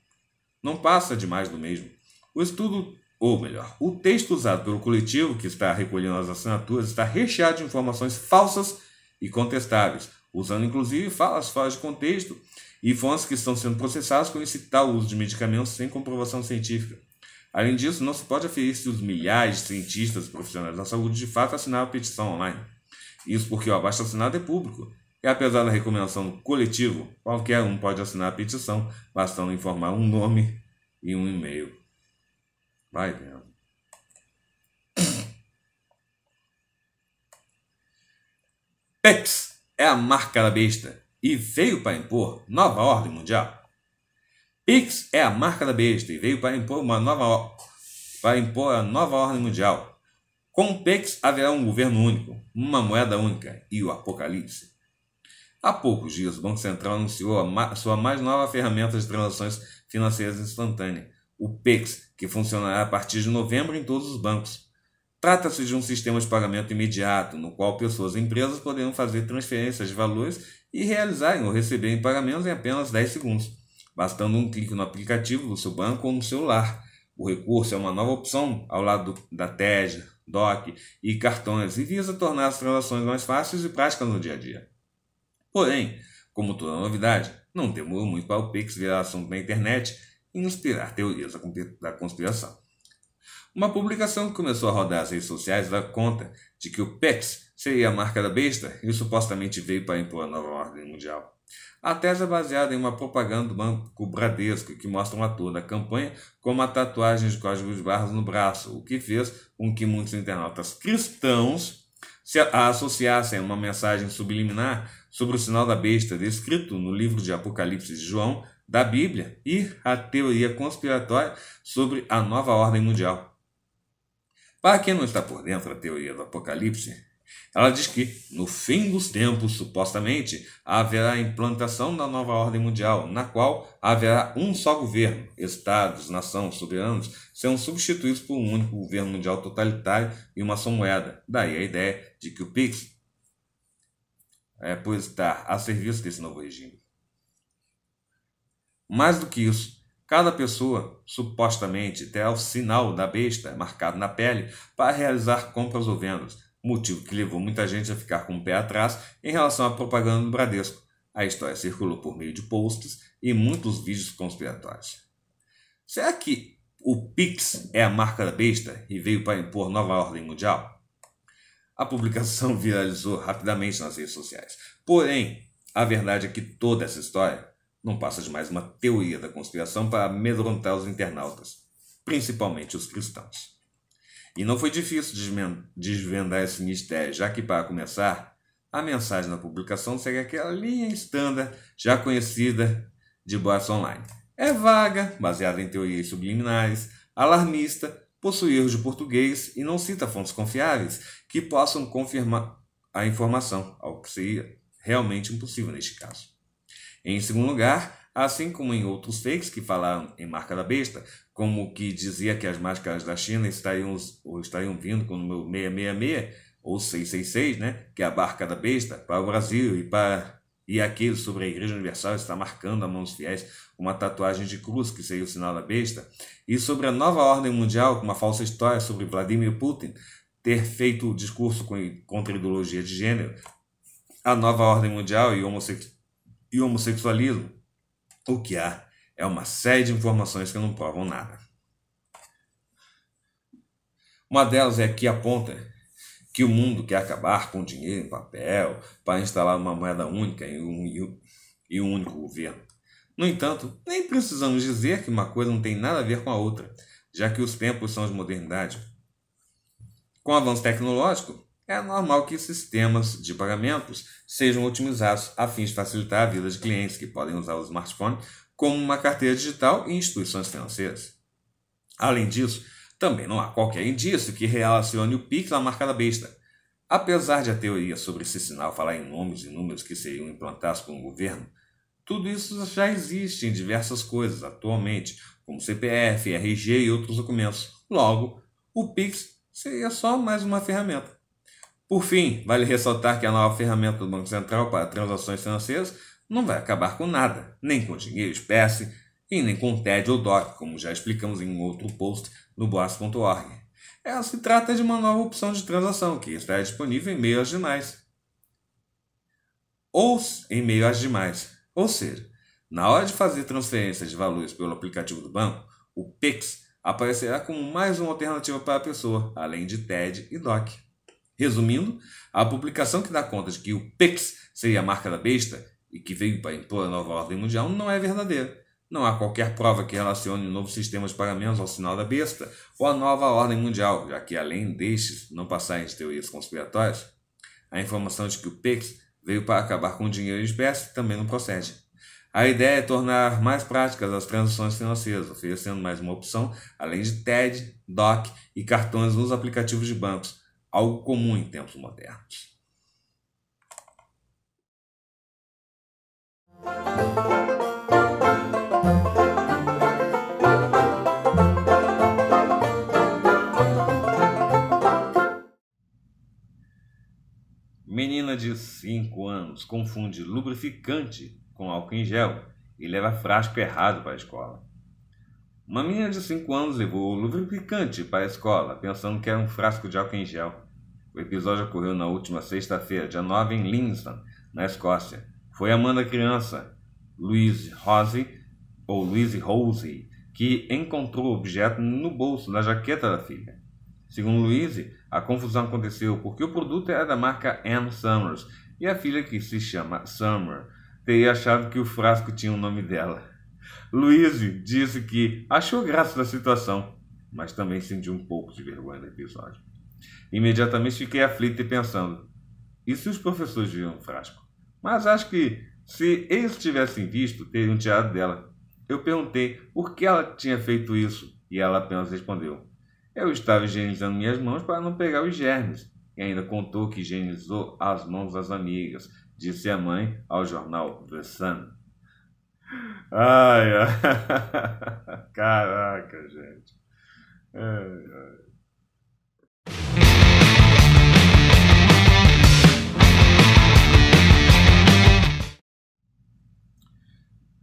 Não passa de mais do mesmo. O estudo, ou melhor, o texto usado pelo coletivo que está recolhendo as assinaturas está recheado de informações falsas e contestáveis, usando inclusive falas fora de contexto e fontes que estão sendo processadas por incitar o uso de medicamentos sem comprovação científica. Além disso, não se pode aferir se os milhares de cientistas e profissionais da saúde de fato assinaram a petição online. Isso porque o abaixo-assinado é público e apesar da recomendação coletiva, qualquer um pode assinar a petição, bastando informar um nome e um e-mail. Vai vendo. Peps é a marca da besta e veio para impor nova ordem mundial. Pix é a marca da besta e veio para impor uma nova para impor a nova ordem mundial. Com o Pix haverá um governo único, uma moeda única e o apocalipse. Há poucos dias, o Banco Central anunciou a sua mais nova ferramenta de transações financeiras instantâneas, o PIX, que funcionará a partir de novembro em todos os bancos. Trata-se de um sistema de pagamento imediato, no qual pessoas e empresas poderão fazer transferências de valores e realizarem ou receberem pagamentos em apenas 10 segundos, bastando um clique no aplicativo do seu banco ou no celular. O recurso é uma nova opção ao lado da TED, DOC e cartões e visa tornar as transações mais fáceis e práticas no dia a dia. Porém, como toda novidade, não demorou muito para o Pix virar assunto na internet e inspirar teorias da conspiração. Uma publicação que começou a rodar as redes sociais dá conta de que o PEX seria a marca da besta e supostamente veio para impor a nova ordem mundial. A tese é baseada em uma propaganda do Banco Bradesco que mostra um ator da campanha com uma tatuagem de código de barras no braço, o que fez com que muitos internautas cristãos se associassem a uma mensagem subliminar sobre o sinal da besta descrito no livro de Apocalipse de João da Bíblia e a teoria conspiratória sobre a nova ordem mundial. Para quem não está por dentro da teoria do Apocalipse, ela diz que, no fim dos tempos, supostamente, haverá a implantação da nova ordem mundial, na qual haverá um só governo. Estados, nações, soberanos serão substituídos por um único governo mundial totalitário e uma só moeda. Daí a ideia de que o PIX é, por estar tá, a serviço desse novo regime. Mais do que isso, cada pessoa supostamente terá o sinal da besta marcado na pele para realizar compras ou vendas, motivo que levou muita gente a ficar com o pé atrás em relação à propaganda do Bradesco. A história circulou por meio de posts e muitos vídeos conspiratórios. Será que o Pix é a marca da besta e veio para impor nova ordem mundial? A publicação viralizou rapidamente nas redes sociais. Porém, a verdade é que toda essa história não passa de mais uma teoria da conspiração para amedrontar os internautas, principalmente os cristãos. E não foi difícil desvendar esse mistério, já que, para começar, a mensagem da publicação segue aquela linha estándar já conhecida de boas online. É vaga, baseada em teorias subliminares, alarmista, possui erros de português e não cita fontes confiáveis, que possam confirmar a informação, algo que seria realmente impossível neste caso. Em segundo lugar, assim como em outros fakes que falaram em marca da besta, como que dizia que as máscaras da China estariam, ou estariam vindo com o número 666 ou 666, né, que é a marca da besta, para o Brasil e para e aquele sobre a Igreja Universal está marcando a dos fiéis uma tatuagem de cruz, que seria o sinal da besta, e sobre a nova ordem mundial, com uma falsa história sobre Vladimir Putin, ter feito o discurso contra a ideologia de gênero, a nova ordem mundial e, homossex... e homossexualismo, o que há é uma série de informações que não provam nada. Uma delas é que aponta que o mundo quer acabar com o dinheiro em papel para instalar uma moeda única e um, e um único governo. No entanto, nem precisamos dizer que uma coisa não tem nada a ver com a outra, já que os tempos são de modernidade com o avanço tecnológico, é normal que sistemas de pagamentos sejam otimizados a fim de facilitar a vida de clientes que podem usar o smartphone como uma carteira digital e instituições financeiras. Além disso, também não há qualquer indício que relacione o Pix à marca da besta. Apesar de a teoria sobre esse sinal falar em nomes e números que seriam implantados por um governo, tudo isso já existe em diversas coisas atualmente, como CPF, RG e outros documentos. Logo, o Pix seria só mais uma ferramenta. Por fim, vale ressaltar que a nova ferramenta do Banco Central para transações financeiras não vai acabar com nada, nem com dinheiro espécie e nem com TED ou DOC, como já explicamos em um outro post no boas.org. Ela se trata de uma nova opção de transação que está disponível em meio às demais. Ou em meio às demais. Ou seja, na hora de fazer transferências de valores pelo aplicativo do banco, o Pix aparecerá como mais uma alternativa para a pessoa, além de TED e DOC. Resumindo, a publicação que dá conta de que o PIX seria a marca da besta e que veio para impor a nova ordem mundial não é verdadeira. Não há qualquer prova que relacione o novo sistema de pagamentos ao sinal da besta ou à nova ordem mundial, já que além destes não passarem de teorias conspiratórias, a informação de que o PIX veio para acabar com o dinheiro em espécie também não procede. A ideia é tornar mais práticas as transações financeiras, oferecendo mais uma opção, além de TED, DOC e cartões nos aplicativos de bancos, algo comum em tempos modernos. Menina de 5 anos confunde lubrificante com álcool em gel e leva frasco errado para a escola. Uma menina de 5 anos levou lubrificante para a escola, pensando que era um frasco de álcool em gel. O episódio ocorreu na última sexta-feira, dia 9, em Lindsay, na Escócia. Foi Amanda Criança, Louise Rose, ou Louise Rose, que encontrou o objeto no bolso da jaqueta da filha. Segundo Louise, a confusão aconteceu porque o produto era da marca Ann Summers e a filha, que se chama Summer, teria achado que o frasco tinha o nome dela. Luiz disse que achou graça da situação, mas também senti um pouco de vergonha do episódio. Imediatamente fiquei aflito e pensando: e se os professores viram o frasco? Mas acho que se eles tivessem visto, teriam tirado dela. Eu perguntei por que ela tinha feito isso e ela apenas respondeu: Eu estava higienizando minhas mãos para não pegar os germes. E ainda contou que higienizou as mãos das amigas disse a mãe ao jornal The Sun. Ai, ai. caraca, gente. Ai, ai.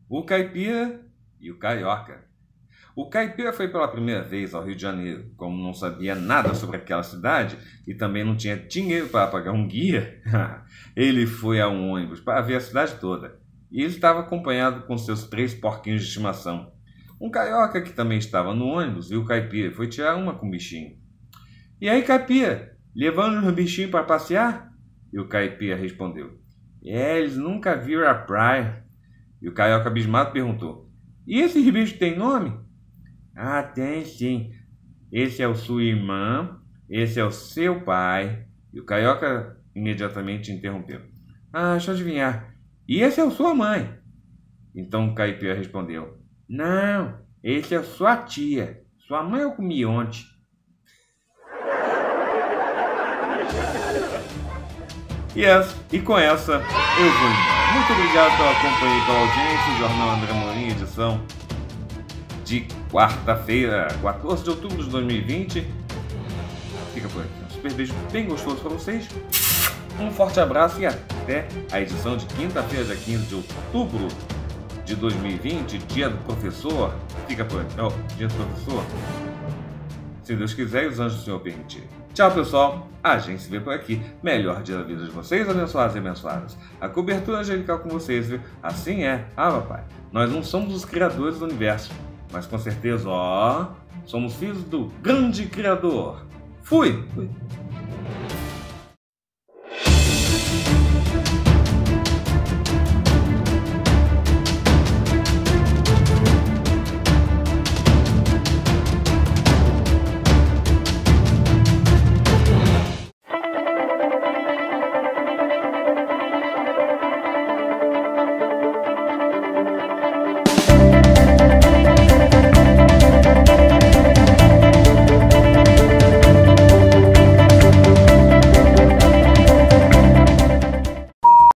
O caipira e o carioca. O caipira foi pela primeira vez ao Rio de Janeiro. Como não sabia nada sobre aquela cidade e também não tinha dinheiro para pagar um guia, ele foi a um ônibus para ver a cidade toda. E estava acompanhado com seus três porquinhos de estimação. Um carioca que também estava no ônibus viu o caipira e foi tirar uma com o bichinho. E aí, caipira, levando os bichinhos para passear? E o caipira respondeu: É, eles nunca viram a praia. E o carioca abismado perguntou: E esses bichos têm nome? Ah, tem sim. Esse é o sua irmã, esse é o seu pai. E o carioca imediatamente interrompeu. Ah, deixa eu adivinhar. E esse é o sua mãe. Então o caipira respondeu: Não, esse é sua tia. Sua mãe eu é comi ontem. Yes, e com essa eu vou embora. Muito obrigado pela companhia e pela audiência. O Jornal André Mourinho, edição de quarta-feira, 14 de outubro de 2020. Fica por aqui. Um super beijo bem gostoso para vocês. Um forte abraço e até a edição de quinta-feira, dia 15 de outubro de 2020, dia do professor. Fica por aqui. Não, dia do professor. Se Deus quiser e os anjos do Senhor permitir. Tchau, pessoal. A gente se vê por aqui. Melhor dia da vida de vocês, abençoados e abençoadas. A cobertura angelical com vocês, viu? Assim é. Ah, papai. Nós não somos os criadores do universo. Mas com certeza, ó, somos filhos do grande Criador. Fui! Fui.